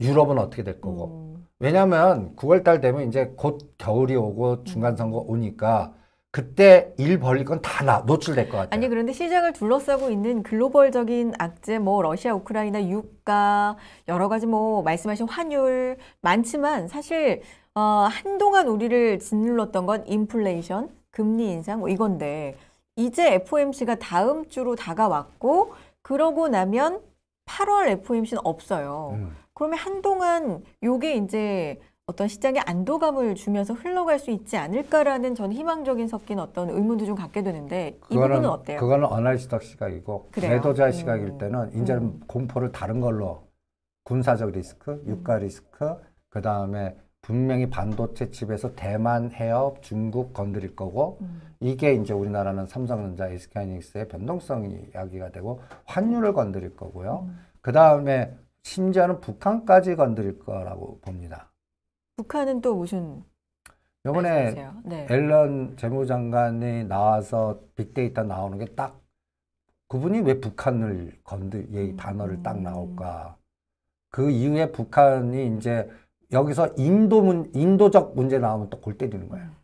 유럽은 어떻게 될 거고 음. 왜냐하면 9월달 되면 이제 곧 겨울이 오고 음. 중간 선거 오니까 그때 일 벌릴 건 다 나 노출될 것 같아요. 아니 그런데 시장을 둘러싸고 있는 글로벌적인 악재, 뭐 러시아, 우크라이나 유가 여러 가지 뭐 말씀하신 환율 많지만 사실 어, 한동안 우리를 짓눌렀던 건 인플레이션, 금리 인상 뭐 이건데 이제 FOMC가 다음 주로 다가왔고 그러고 나면 8월 FOMC는 없어요. 음. 그러면 한동안 요게 이제 어떤 시장에 안도감을 주면서 흘러갈 수 있지 않을까라는 전 희망적인 섞인 어떤 의문도 좀 갖게 되는데 이 그거는, 부분은 어때요? 그거는 어나리스트 시각이고 매도자 음. 시각일 때는 이제는 음. 공포를 다른 걸로 군사적 리스크, 음. 유가 리스크, 그 다음에 분명히 반도체 칩에서 대만 해협, 중국 건드릴 거고 음. 이게 이제 우리나라는 삼성전자, SK하이닉스의 변동성이 이야기가 되고 환율을 건드릴 거고요. 음. 그 다음에 심지어는 북한까지 건드릴 거라고 봅니다. 북한은 또 무슨 요번에 네. 앨런 재무장관이 나와서 빅데이터 나오는 게 딱 그분이 왜 북한을 건드 이 음. 단어를 딱 나올까? 음. 그 이후에 북한이 이제 여기서 인도 문, 인도적 문제 나오면 또 골 때리는 거예요. 음.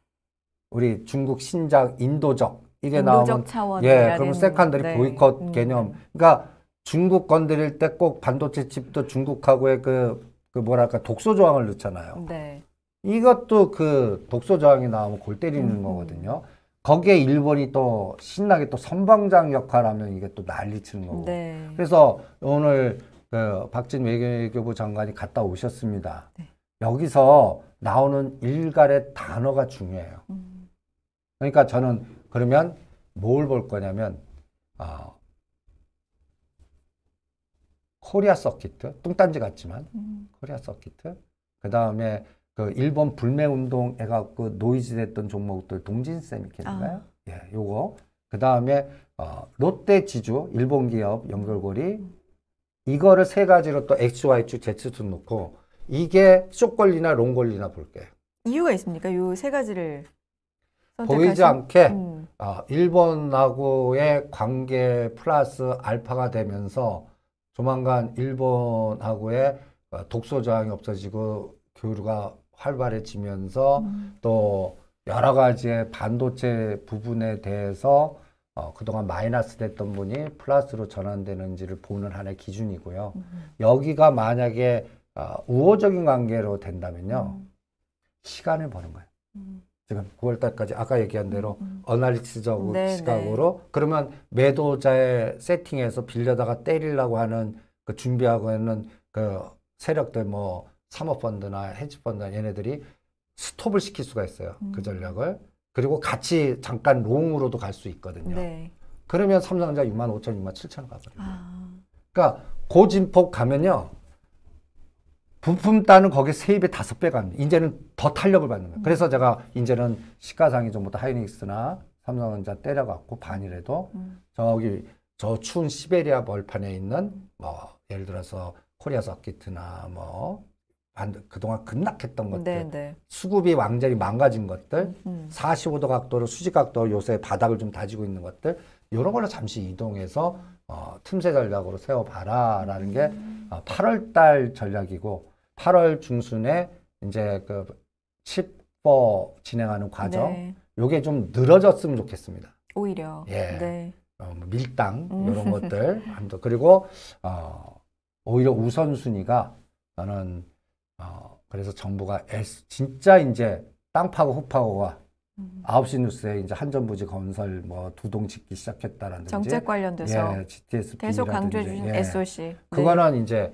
우리 중국 신작 인도적 이게 인도적 나오면 예, 그러면 세컨들이 네. 보이콧 음. 개념. 그러니까 중국 건드릴 때 꼭 반도체 칩도 중국하고의 그, 그 뭐랄까 독소 조항을 넣잖아요. 네. 이것도 그 독소 조항이 나오면 골 때리는 음. 거거든요. 거기에 일본이 또 신나게 또 선방장 역할하면 이게 또 난리치는 거고. 네. 그래서 오늘 그 박진 외교부 장관이 갔다 오셨습니다. 네. 여기서 나오는 일갈의 단어가 중요해요. 그러니까 저는 그러면 뭘 볼 거냐면 어, 코리아 서킷트, 뚱딴지 같지만 음. 코리아 서킷트. 그 다음에 그 일본 불매 운동 에가고 노이즈 됐던 종목들 동진쌤이 계신가요? 아. 예, 요거. 그 다음에 어, 롯데 지주, 일본 기업 연결고리. 음. 이거를 세 가지로 또 XY축 Z축 놓고 이게 쇼걸리나 롱걸리나 볼게요. 이유가 있습니까? 이 세 가지를 선택하신... 보이지 않게 음. 어, 일본하고의 관계 플러스 알파가 되면서 조만간 일본하고의 독소 저항이 없어지고 교류가 활발해지면서 음. 또 여러 가지의 반도체 부분에 대해서 어, 그동안 마이너스 됐던 분이 플러스로 전환되는지를 보는 하나의 기준이고요. 음. 여기가 만약에 아, 우호적인 관계로 된다면요. 음. 시간을 버는 거예요. 음. 지금 9월 달까지 아까 얘기한 대로 음. 어나리스적 음. 네, 네, 시각으로 그러면 매도자의 세팅에서 빌려다가 때리려고 하는 그 준비하고 있는 그 세력들 뭐 사모펀드나 헤지펀드나 얘네들이 스톱을 시킬 수가 있어요. 음. 그 전략을. 그리고 같이 잠깐 롱으로도 갈 수 있거든요. 네. 그러면 삼성전자 6만 5천, 6만 7천 가버려요. 아. 그러니까 고진폭 가면요. 부품 따는 거기세입에 다섯 배 갑니다. 이제는 더 탄력을 받는 거예요. 그래서 제가 이제는 시가상이 전부 다 하이닉스나 삼성전자 때려갖고 반이라도 음. 저기 저 추운 시베리아 벌판에 있는 뭐 예를 들어서 코리아 서킷이나 뭐 그동안 급락했던 것들 네, 네. 수급이 왕전히 망가진 것들 음. 45도 음. 각도로 수직 각도 요새 바닥을 좀 다지고 있는 것들 이런 걸로 잠시 이동해서 어, 틈새 전략으로 세워봐라라는 게 음. 어, 8월 달 전략이고 8월 중순에 이제 그칩0버 진행하는 과정 네. 요게 좀 늘어졌으면 좋겠습니다. 오히려. 예. 네. 어, 뭐 밀당 이런 음. 것들 그리고 어, 오히려 우선순위가 저는 어, 그래서 정부가 애 진짜 이제 땅파고 호파고가 음. 9시 뉴스에 이제 한전부지 건설 뭐 두동 짓기 시작했다라든 정책 관련돼서 예, g t s p 계속 강조해 주신 예, SOC 네. 그거는 이제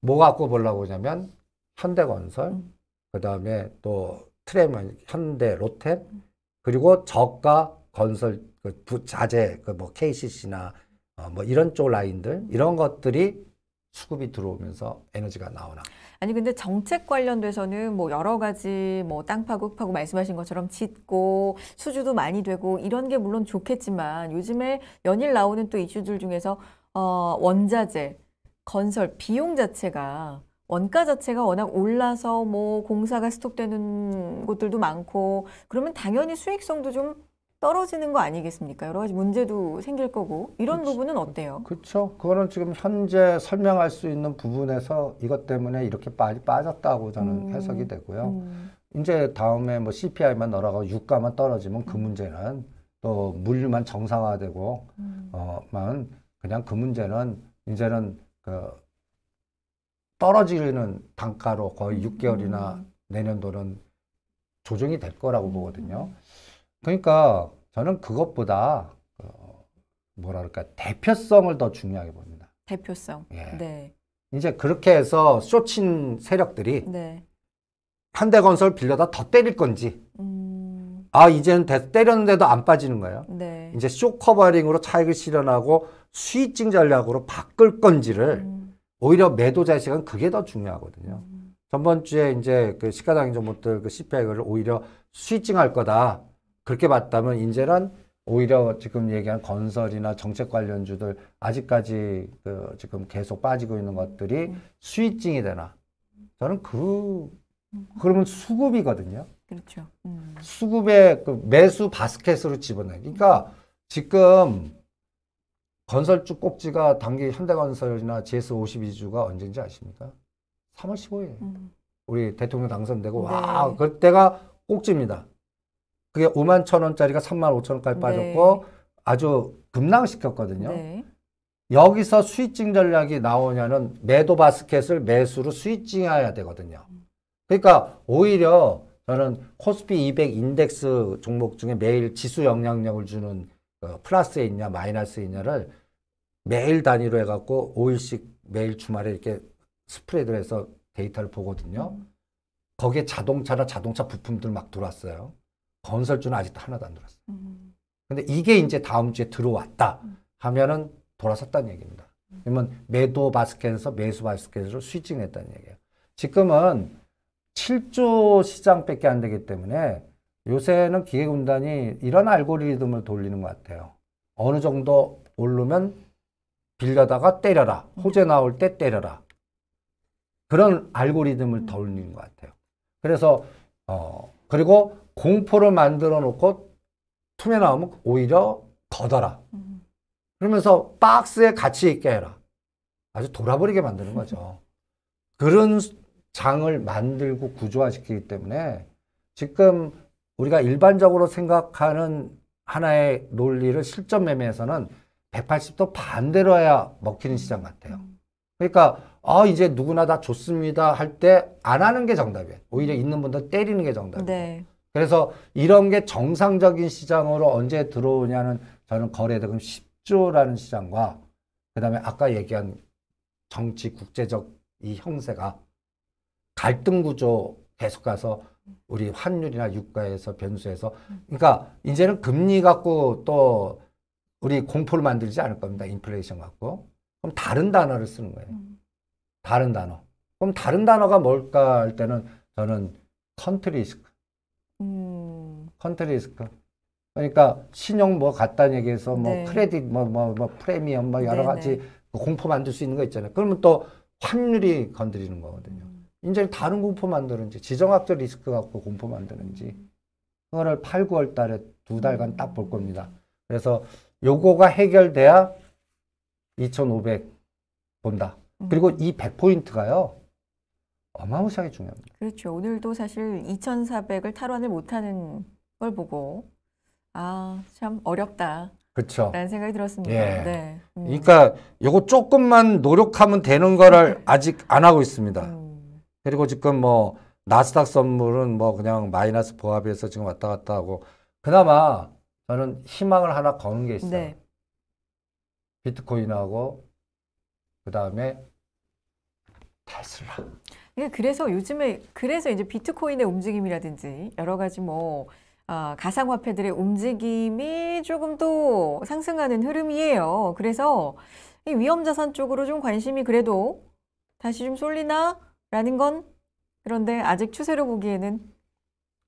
뭐 갖고 보려고 하냐면 현대건설, 음. 그 다음에 또 트램, 현대, 로템, 음. 그리고 저가 건설, 그 부자재, 그뭐 KCC나 어, 뭐 이런 쪽 라인들, 이런 것들이 수급이 들어오면서 에너지가 나오나. 아니 근데 정책 관련돼서는 뭐 여러 가지 뭐 땅 파고 파고 말씀하신 것처럼 짓고 수주도 많이 되고 이런 게 물론 좋겠지만 요즘에 연일 나오는 또 이슈들 중에서 어 원자재 건설 비용 자체가 원가 자체가 워낙 올라서 뭐 공사가 스톱되는 곳들도 많고 그러면 당연히 수익성도 좀 떨어지는 거 아니겠습니까? 여러 가지 문제도 생길 거고 이런 그치, 부분은 어때요? 그렇죠. 그거는 지금 현재 설명할 수 있는 부분에서 이것 때문에 이렇게 많 빠졌다고 저는 음, 해석이 되고요. 음. 이제 다음에 뭐 CPI만 올라가고 유가만 떨어지면 그 문제는 또 물류만 정상화되고 음. 어만 그냥 그 문제는 이제는 어, 떨어지는 단가로 거의 6개월이나 음. 내년도는 조정이 될 거라고 음. 보거든요. 그러니까 저는 그것보다 어, 뭐랄까 대표성을 더 중요하게 봅니다. 대표성. 예. 네. 이제 그렇게 해서 쇼친 세력들이 네. 현대건설 빌려다 더 때릴 건지 음. 아 이제는 대, 때렸는데도 안 빠지는 거예요. 네. 이제 쇼 커버링으로 차익을 실현하고 수익증 전략으로 바꿀 건지를 음. 오히려 매도자의 시간 그게 더 중요하거든요. 음. 전번 주에 이제 그시가장인 종목들 그 CPI를 오히려 수익증할 거다 그렇게 봤다면 이제는 오히려 지금 얘기한 건설이나 정책 관련주들 아직까지 그 지금 계속 빠지고 있는 것들이 음. 수익증이 되나 저는 그 음. 그러면 수급이거든요. 그렇죠. 음. 수급의 그 매수 바스켓으로 집어넣기. 그러니까 지금 건설주 꼭지가 단기 현대건설이나 GS52주가 언제인지 아십니까? 3월 15일. 음. 우리 대통령 당선되고, 네. 와, 그때가 꼭지입니다. 그게 5만 천 원짜리가 3만 5천 원까지 네. 빠졌고, 네. 아주 급락시켰거든요. 네. 여기서 스위칭 전략이 나오냐는 매도 바스켓을 매수로 스위칭해야 되거든요. 음. 그러니까 오히려 저는 코스피 200 인덱스 종목 중에 매일 지수 영향력을 주는 어, 플러스에 있냐 마이너스에 있냐를 매일 단위로 해갖고 5일씩 매일 주말에 이렇게 스프레드를 해서 데이터를 보거든요. 음. 거기에 자동차나 자동차 부품들 막 들어왔어요. 건설주는 아직도 하나도 안 들어왔어요. 음. 근데 이게 이제 다음 주에 들어왔다 음. 하면은 돌아섰다는 얘기입니다. 음. 그러면 매도 바스켓에서 매수 바스켓으로 스위칭했다는 얘기예요. 지금은 7조 시장밖에 안 되기 때문에 요새는 기계군단이 이런 알고리즘을 돌리는 것 같아요. 어느 정도 오르면 빌려다가 때려라. 호재 나올 때 때려라. 그런 알고리즘을 돌리는 것 같아요. 그래서 어 그리고 공포를 만들어 놓고 투매 나오면 오히려 더어라 그러면서 박스에 같이 있게 해라. 아주 돌아버리게 만드는 거죠. 그런 장을 만들고 구조화시키기 때문에 지금 우리가 일반적으로 생각하는 하나의 논리를 실전 매매에서는 180도 반대로 해야 먹히는 시장 같아요. 그러니까 아 이제 누구나 다 좋습니다 할 때 안 하는 게 정답이에요. 오히려 있는 분들 때리는 게 정답이에요. 네. 그래서 이런 게 정상적인 시장으로 언제 들어오냐는 저는 거래대금 10조라는 시장과 그다음에 아까 얘기한 정치 국제적 이 형세가 갈등 구조 계속 가서 우리 환율이나 유가에서 변수에서 그러니까 이제는 금리 갖고 또 우리 공포를 만들지 않을 겁니다. 인플레이션 갖고. 그럼 다른 단어를 쓰는 거예요. 음. 다른 단어. 그럼 다른 단어가 뭘까 할 때는 저는 컨트리스크. 컨트리스크. 음. 그러니까 신용 뭐 갖다는 얘기에서뭐 네. 크레딧 뭐 뭐뭐 뭐, 뭐 프리미엄 뭐, 뭐 여러 네네. 가지 네. 그 공포 만들 수 있는 거 있잖아요. 그러면 또 환율이 건드리는 거거든요. 음. 이제는 다른 공포 만드는지 지정학적 리스크 갖고 공포 만드는지 그거를 8, 9월 달에 두 달간 딱 볼 겁니다. 그래서 요거가 해결돼야 2,500 본다. 음. 그리고 이 100포인트가요. 어마무시하게 중요합니다. 그렇죠. 오늘도 사실 2,400을 탈환을 못하는 걸 보고 아 참 어렵다. 그렇죠. 라는 생각이 들었습니다. 예. 네. 음. 그러니까 요거 조금만 노력하면 되는 거를 아직 안 하고 있습니다. 음. 그리고 지금 뭐 나스닥 선물은 뭐 그냥 마이너스 보합에서 지금 왔다 갔다 하고 그나마 저는 희망을 하나 거는 게 있어요. 네. 비트코인하고 그 다음에 테슬라. 예, 그래서 요즘에 그래서 이제 비트코인의 움직임이라든지 여러 가지 뭐 아, 가상화폐들의 움직임이 조금 또 상승하는 흐름이에요. 그래서 이 위험자산 쪽으로 좀 관심이 그래도 다시 좀 쏠리나 라는 건 그런데 아직 추세로 보기에는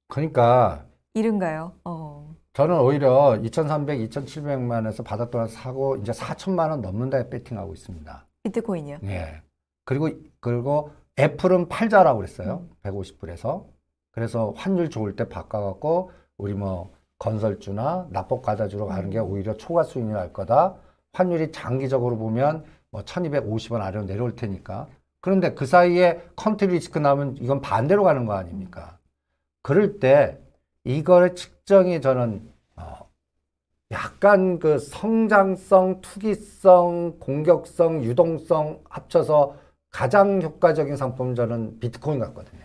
그러니까 이른가요? 어. 저는 오히려 2,300, 2,700만에서 바닥 사고 이제 4천만 원 넘는다에 베팅하고 있습니다. 비트코인이요? 예. 그리고 그리고 애플은 팔자라고 그랬어요. 음. 150불에서. 그래서 환율 좋을 때 바꿔갖고 우리 뭐 건설주나 납법 과자주로 가는 게 음. 오히려 초과 수익률 날 거다. 환율이 장기적으로 보면 뭐 1250원 아래로 내려올 테니까 그런데 그 사이에 컨트리 리스크 나면 이건 반대로 가는 거 아닙니까? 그럴 때 이거의 측정이 저는 어 약간 그 성장성, 투기성, 공격성, 유동성 합쳐서 가장 효과적인 상품 저는 비트코인 같거든요.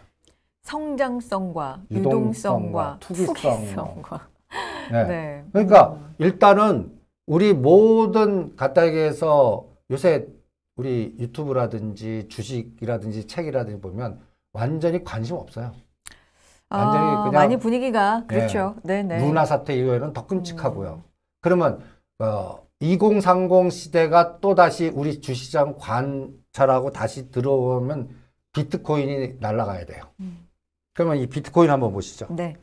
성장성과 유동성과, 유동성과 투기성과. 네. 네. 그러니까 음. 일단은 우리 모든 가따기에서 요새 우리 유튜브라든지 주식이라든지 책이라든지 보면 완전히 관심 없어요. 완전히 아, 그냥 많이 분위기가 네, 그렇죠. 네, 네 루나 사태 이후에는 더 끔찍하고요. 음. 그러면 어, 2030 시대가 또 다시 우리 주시장 관찰하고 다시 들어오면 비트코인이 날아가야 돼요. 음. 그러면 이 비트코인 한번 보시죠. 네.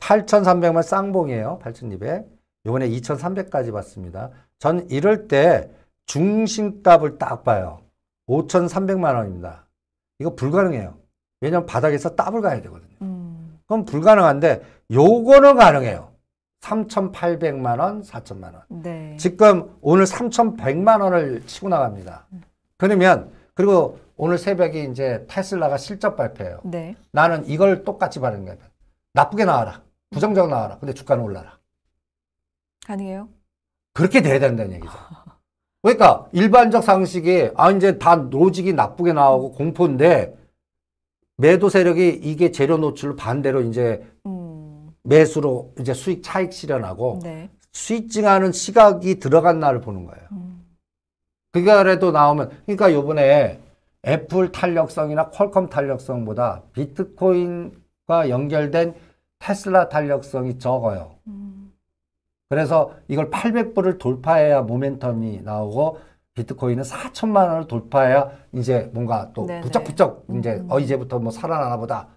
8,300만 쌍봉이에요. 8,200. 요번에 2,300까지 봤습니다. 전 이럴 때 중심값을 딱 봐요. 5,300만 원입니다. 이거 불가능해요. 왜냐면 바닥에서 따블 가야 되거든요. 음. 그럼 불가능한데 요거는 가능해요. 3,800만 원, 4 0 0 0만 원. 네. 지금 오늘 3,100만 원을 치고 나갑니다. 음. 그러면 그리고 오늘 새벽에 이제 테슬라가 실적 발표해요. 네. 나는 이걸 똑같이 바르는 거야. 나쁘게 나와라. 부정적으로 나와라. 근데 주가는 올라라. 가능해요? 그렇게 돼야 된다는 얘기죠. 그러니까 일반적 상식이 아 이제 다 로직이 나쁘게 나오고 공포인데 매도 세력이 이게 재료 노출로 반대로 이제 음. 매수로 이제 수익 차익 실현하고 네. 수익 증하는 시각이 들어간 날을 보는 거예요. 음. 그거라도 나오면 그러니까 요번에 애플 탄력성이나 퀄컴 탄력성보다 비트코인과 연결된 테슬라 탄력성이 적어요. 음. 그래서 이걸 800불을 돌파해야 모멘텀이 나오고 비트코인은 4천만 원을 돌파해야 이제 뭔가 또 네네. 네. 부쩍부쩍 음, 이제 음. 어 이제부터 뭐 살아나나 보다.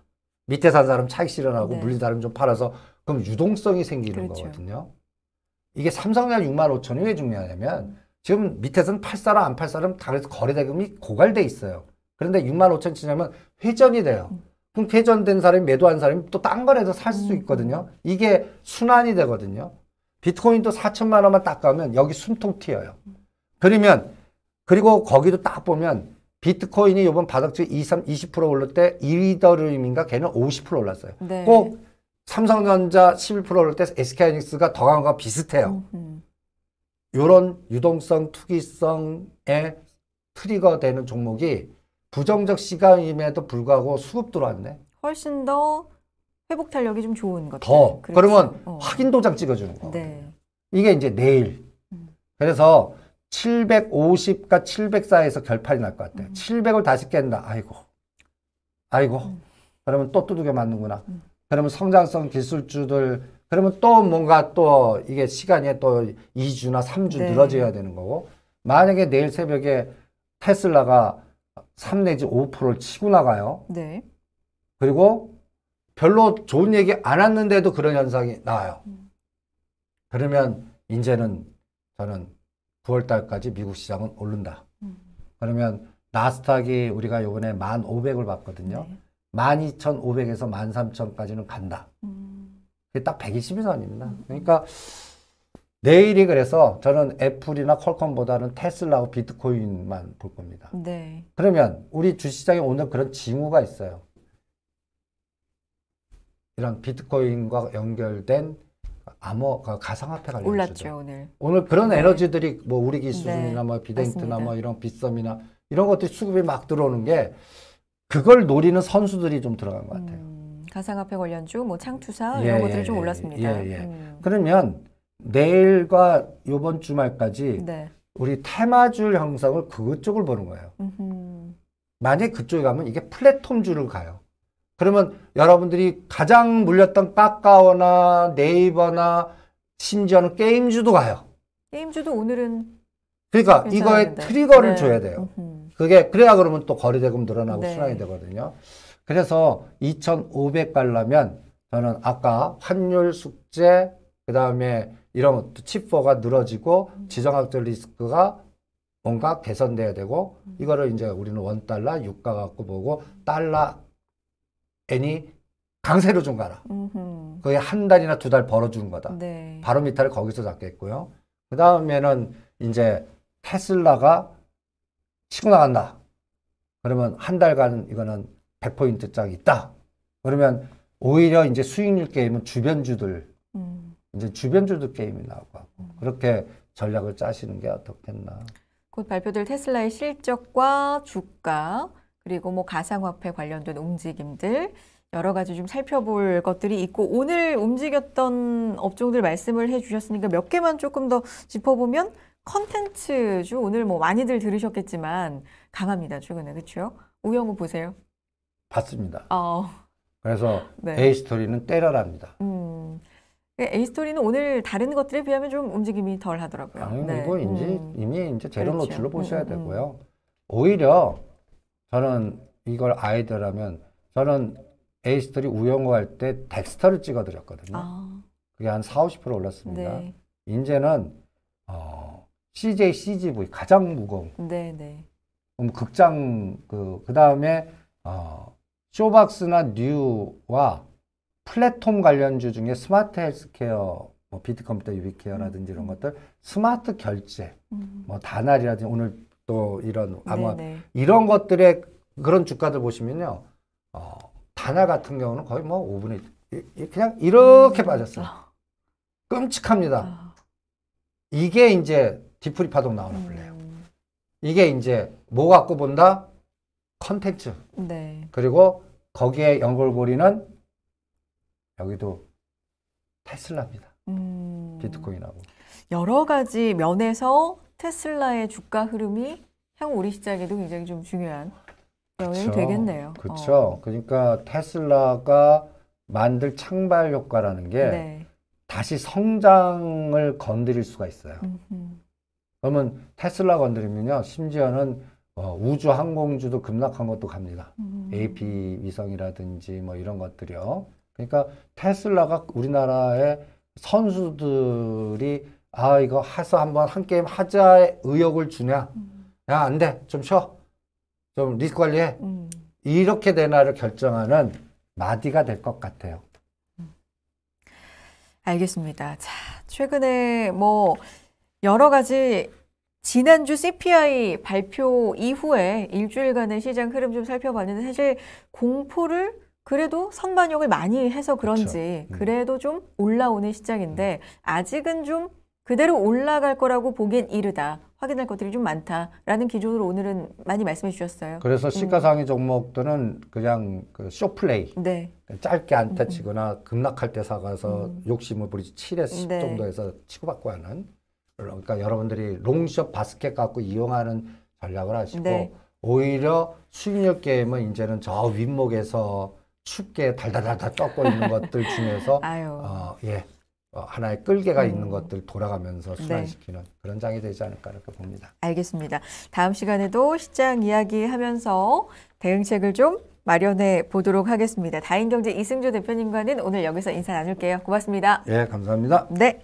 밑에 산 사람 차익 실현하고 네. 물린 사람 좀 팔아서 그럼 유동성이 생기는 그렇죠. 거거든요. 이게 삼성이나 6만 5천 이왜 중요하냐면 음. 지금 밑에서는 팔 사람 안 팔 사람 다 그래서 거래 대금이 고갈돼 있어요. 그런데 6만 5천 치냐면 회전이 돼요. 음. 그럼 회전된 사람이 매도한 사람이 또 딴 거래도 살수 있거든요. 이게 순환이 되거든요. 비트코인도 4천만 원만 딱 가면 여기 숨통 튀어요. 그러면 그리고 거기도 딱 보면 비트코인이 이번 바닥주에 23, 20%올릴을때 이더리움인가 걔는 50% 올랐어요. 네. 꼭 삼성전자 11% 올릴 때 SK하이닉스가 더 강한 비슷해요. 이런 음, 음. 유동성, 투기성에 트리거 되는 종목이 부정적 시간임에도 불구하고 수급 들어왔네. 훨씬 더 회복 탄력이 좀 좋은 것들. 더. 그렇죠. 그러면 어. 확인 도장 찍어주는 거. 네. 이게 이제 내일. 음. 그래서 750과 7 0 4에서 결판이 날 것 같아요. 음. 700을 다시 깬다. 아이고. 아이고. 음. 그러면 또 두들겨 맞는구나. 음. 그러면 성장성 기술주들, 그러면 또 뭔가 또 이게 시간이 또 2주나 3주 네. 늘어져야 되는 거고. 만약에 내일 새벽에 테슬라가 3 내지 5%를 치고 나가요. 네. 그리고 별로 좋은 얘기 안 했는데도 그런 현상이 나와요. 음. 그러면 이제는 저는 9월 달까지 미국 시장은 오른다. 음. 그러면 나스닥이 우리가 요번에 1,500을 봤거든요. 네. 12,500에서 13,000까지는 간다. 음. 그게 딱 120선입니다. 그러니까 내일이 그래서 저는 애플이나 퀄컴보다는 테슬라와 비트코인만 볼 겁니다. 네. 그러면 우리 주시장에 오늘 그런 징후가 있어요. 이런 비트코인과 연결된 암호 그 가상화폐 가 올랐죠 오늘 오늘 그런 네. 에너지들이 뭐 우리 네, 기술이나 네. 뭐 비덴트나 뭐 이런 빗썸이나 이런 것들이 수급이 막 들어오는 게 그걸 노리는 선수들이 좀 들어간 것 같아요. 음, 가상화폐 관련주, 뭐 창투사 예, 이런 것들이 예, 좀 예, 올랐습니다. 예, 예, 음. 그러면 내일과 이번 주말까지 네. 우리 테마줄 형성을 그쪽을 보는 거예요. 음흠. 만약 에 그쪽에 가면 이게 플랫폼 줄을 가요. 그러면 여러분들이 가장 물렸던 카까오나 네이버나 심지어는 게임주도 가요. 게임주도 오늘은 그러니까 이거에 트리거를 네. 줘야 돼요. 음흠. 그게 그래야 그러면 또 거래대금 늘어나고 네. 순환이 되거든요. 그래서 2,500 갈라면 저는 아까 환율 숙제 그다음에 이런 것도 칩포가 늘어지고 음. 지정학적 리스크가 뭔가 개선돼야 되고 음. 이거를 이제 우리는 원 달러 유가 갖고 보고 달러 N이 강세로 좀 가라. 음흠. 거의 한 달이나 두 달 벌어주는 거다. 네. 바로미터를 거기서 잡겠고요. 그 다음에는 이제 테슬라가 치고 나간다. 그러면 한 달간 이거는 100포인트 짝이 있다. 그러면 오히려 이제 수익률 게임은 주변주들, 음. 이제 주변주들 게임이 나오고 하고. 음. 그렇게 전략을 짜시는 게 어떻겠나. 곧 발표될 테슬라의 실적과 주가, 그리고 뭐 가상화폐 관련된 움직임들 여러 가지 좀 살펴볼 것들이 있고 오늘 움직였던 업종들 말씀을 해주셨으니까 몇 개만 조금 더 짚어보면 컨텐츠주 오늘 뭐 많이들 들으셨겠지만 강합니다 최근에 그렇죠? 우영우 보세요. 봤습니다. 어. 그래서 에이스토리는 네. 때려랍니다. 에이스토리는 음. 그 오늘 다른 것들에 비하면 좀 움직임이 덜 하더라고요. 아니, 네. 이거 이제 음. 이미 이제 제로 그렇죠. 노출로 보셔야 음, 음, 음. 되고요. 오히려 저는 이걸 아이들어라면 저는 에이스들이 우영우할 때 덱스터를 찍어드렸거든요. 아. 그게 한 40, 50% 올랐습니다. 네. 이제는 어, CJ, CGV 가장 무거운. 네, 네. 그 극장 그, 그 다음에 어, 쇼박스나 뉴와 플랫폼 관련주 중에 스마트 헬스케어 뭐 비트컴퓨터 유비케어라든지 음. 이런 것들 스마트 결제 음. 뭐 다날이라든지 오늘 또 이런 아마 네네. 이런 것들의 그런 주가들 보시면요. 어, 다나 같은 경우는 거의 뭐 5분의 그냥 이렇게 음. 빠졌어요. 아. 끔찍합니다. 아. 이게 이제 디프리 파동 나오는 음. 거예요. 이게 이제 뭐 갖고 본다? 컨텐츠. 네. 그리고 거기에 연골고리는 여기도 테슬라입니다. 음. 비트코인하고. 여러 가지 면에서 테슬라의 주가 흐름이 향후 우리 시장에도 굉장히 좀 중요한 영향이 되겠네요. 그렇죠. 어. 그러니까 테슬라가 만들 창발 효과라는 게 네. 다시 성장을 건드릴 수가 있어요. 음흠. 그러면 테슬라 건드리면요, 심지어는 어, 우주 항공주도 급락한 것도 갑니다. 음. AP 위성이라든지 뭐 이런 것들이요. 그러니까 테슬라가 우리나라의 선수들이 아 이거 해서 한번 한 게임 하자의 의욕을 주냐 음. 야안 돼 좀 쉬어 좀 리스크 관리해 음. 이렇게 되나를 결정하는 마디가 될 것 같아요 음. 알겠습니다 자 최근에 뭐 여러 가지 지난주 CPI 발표 이후에 일주일간의 시장 흐름 좀 살펴봤는데 사실 공포를 그래도 선반영을 많이 해서 그런지 그렇죠. 그래도 좀 올라오는 시장인데 음. 아직은 좀 그대로 올라갈 거라고 보기엔 이르다. 확인할 것들이 좀 많다라는 기준으로 오늘은 많이 말씀해 주셨어요. 그래서 음. 시가상위 음. 종목들은 그냥 그 쇼플레이. 네. 짧게 안타 치거나 급락할 때 사가서 음. 욕심을 부리지 7에서 10 네. 정도에서 치고받고 하는 그러니까 여러분들이 롱숍 바스켓 갖고 이용하는 전략을 하시고 네. 오히려 수익률 게임은 이제는 저 윗목에서 춥게 달달달달 꺾고 있는 것들 중에서 아유. 어, 예, 어, 하나의 끌개가 음. 있는 것들 돌아가면서 네. 순환시키는 네. 그런 장이 되지 않을까 이렇게 봅니다. 알겠습니다. 다음 시간에도 시장 이야기하면서 대응책을 좀 마련해 보도록 하겠습니다. 다인경제 이승조 대표님과는 오늘 여기서 인사 나눌게요. 고맙습니다. 예, 감사합니다. 네.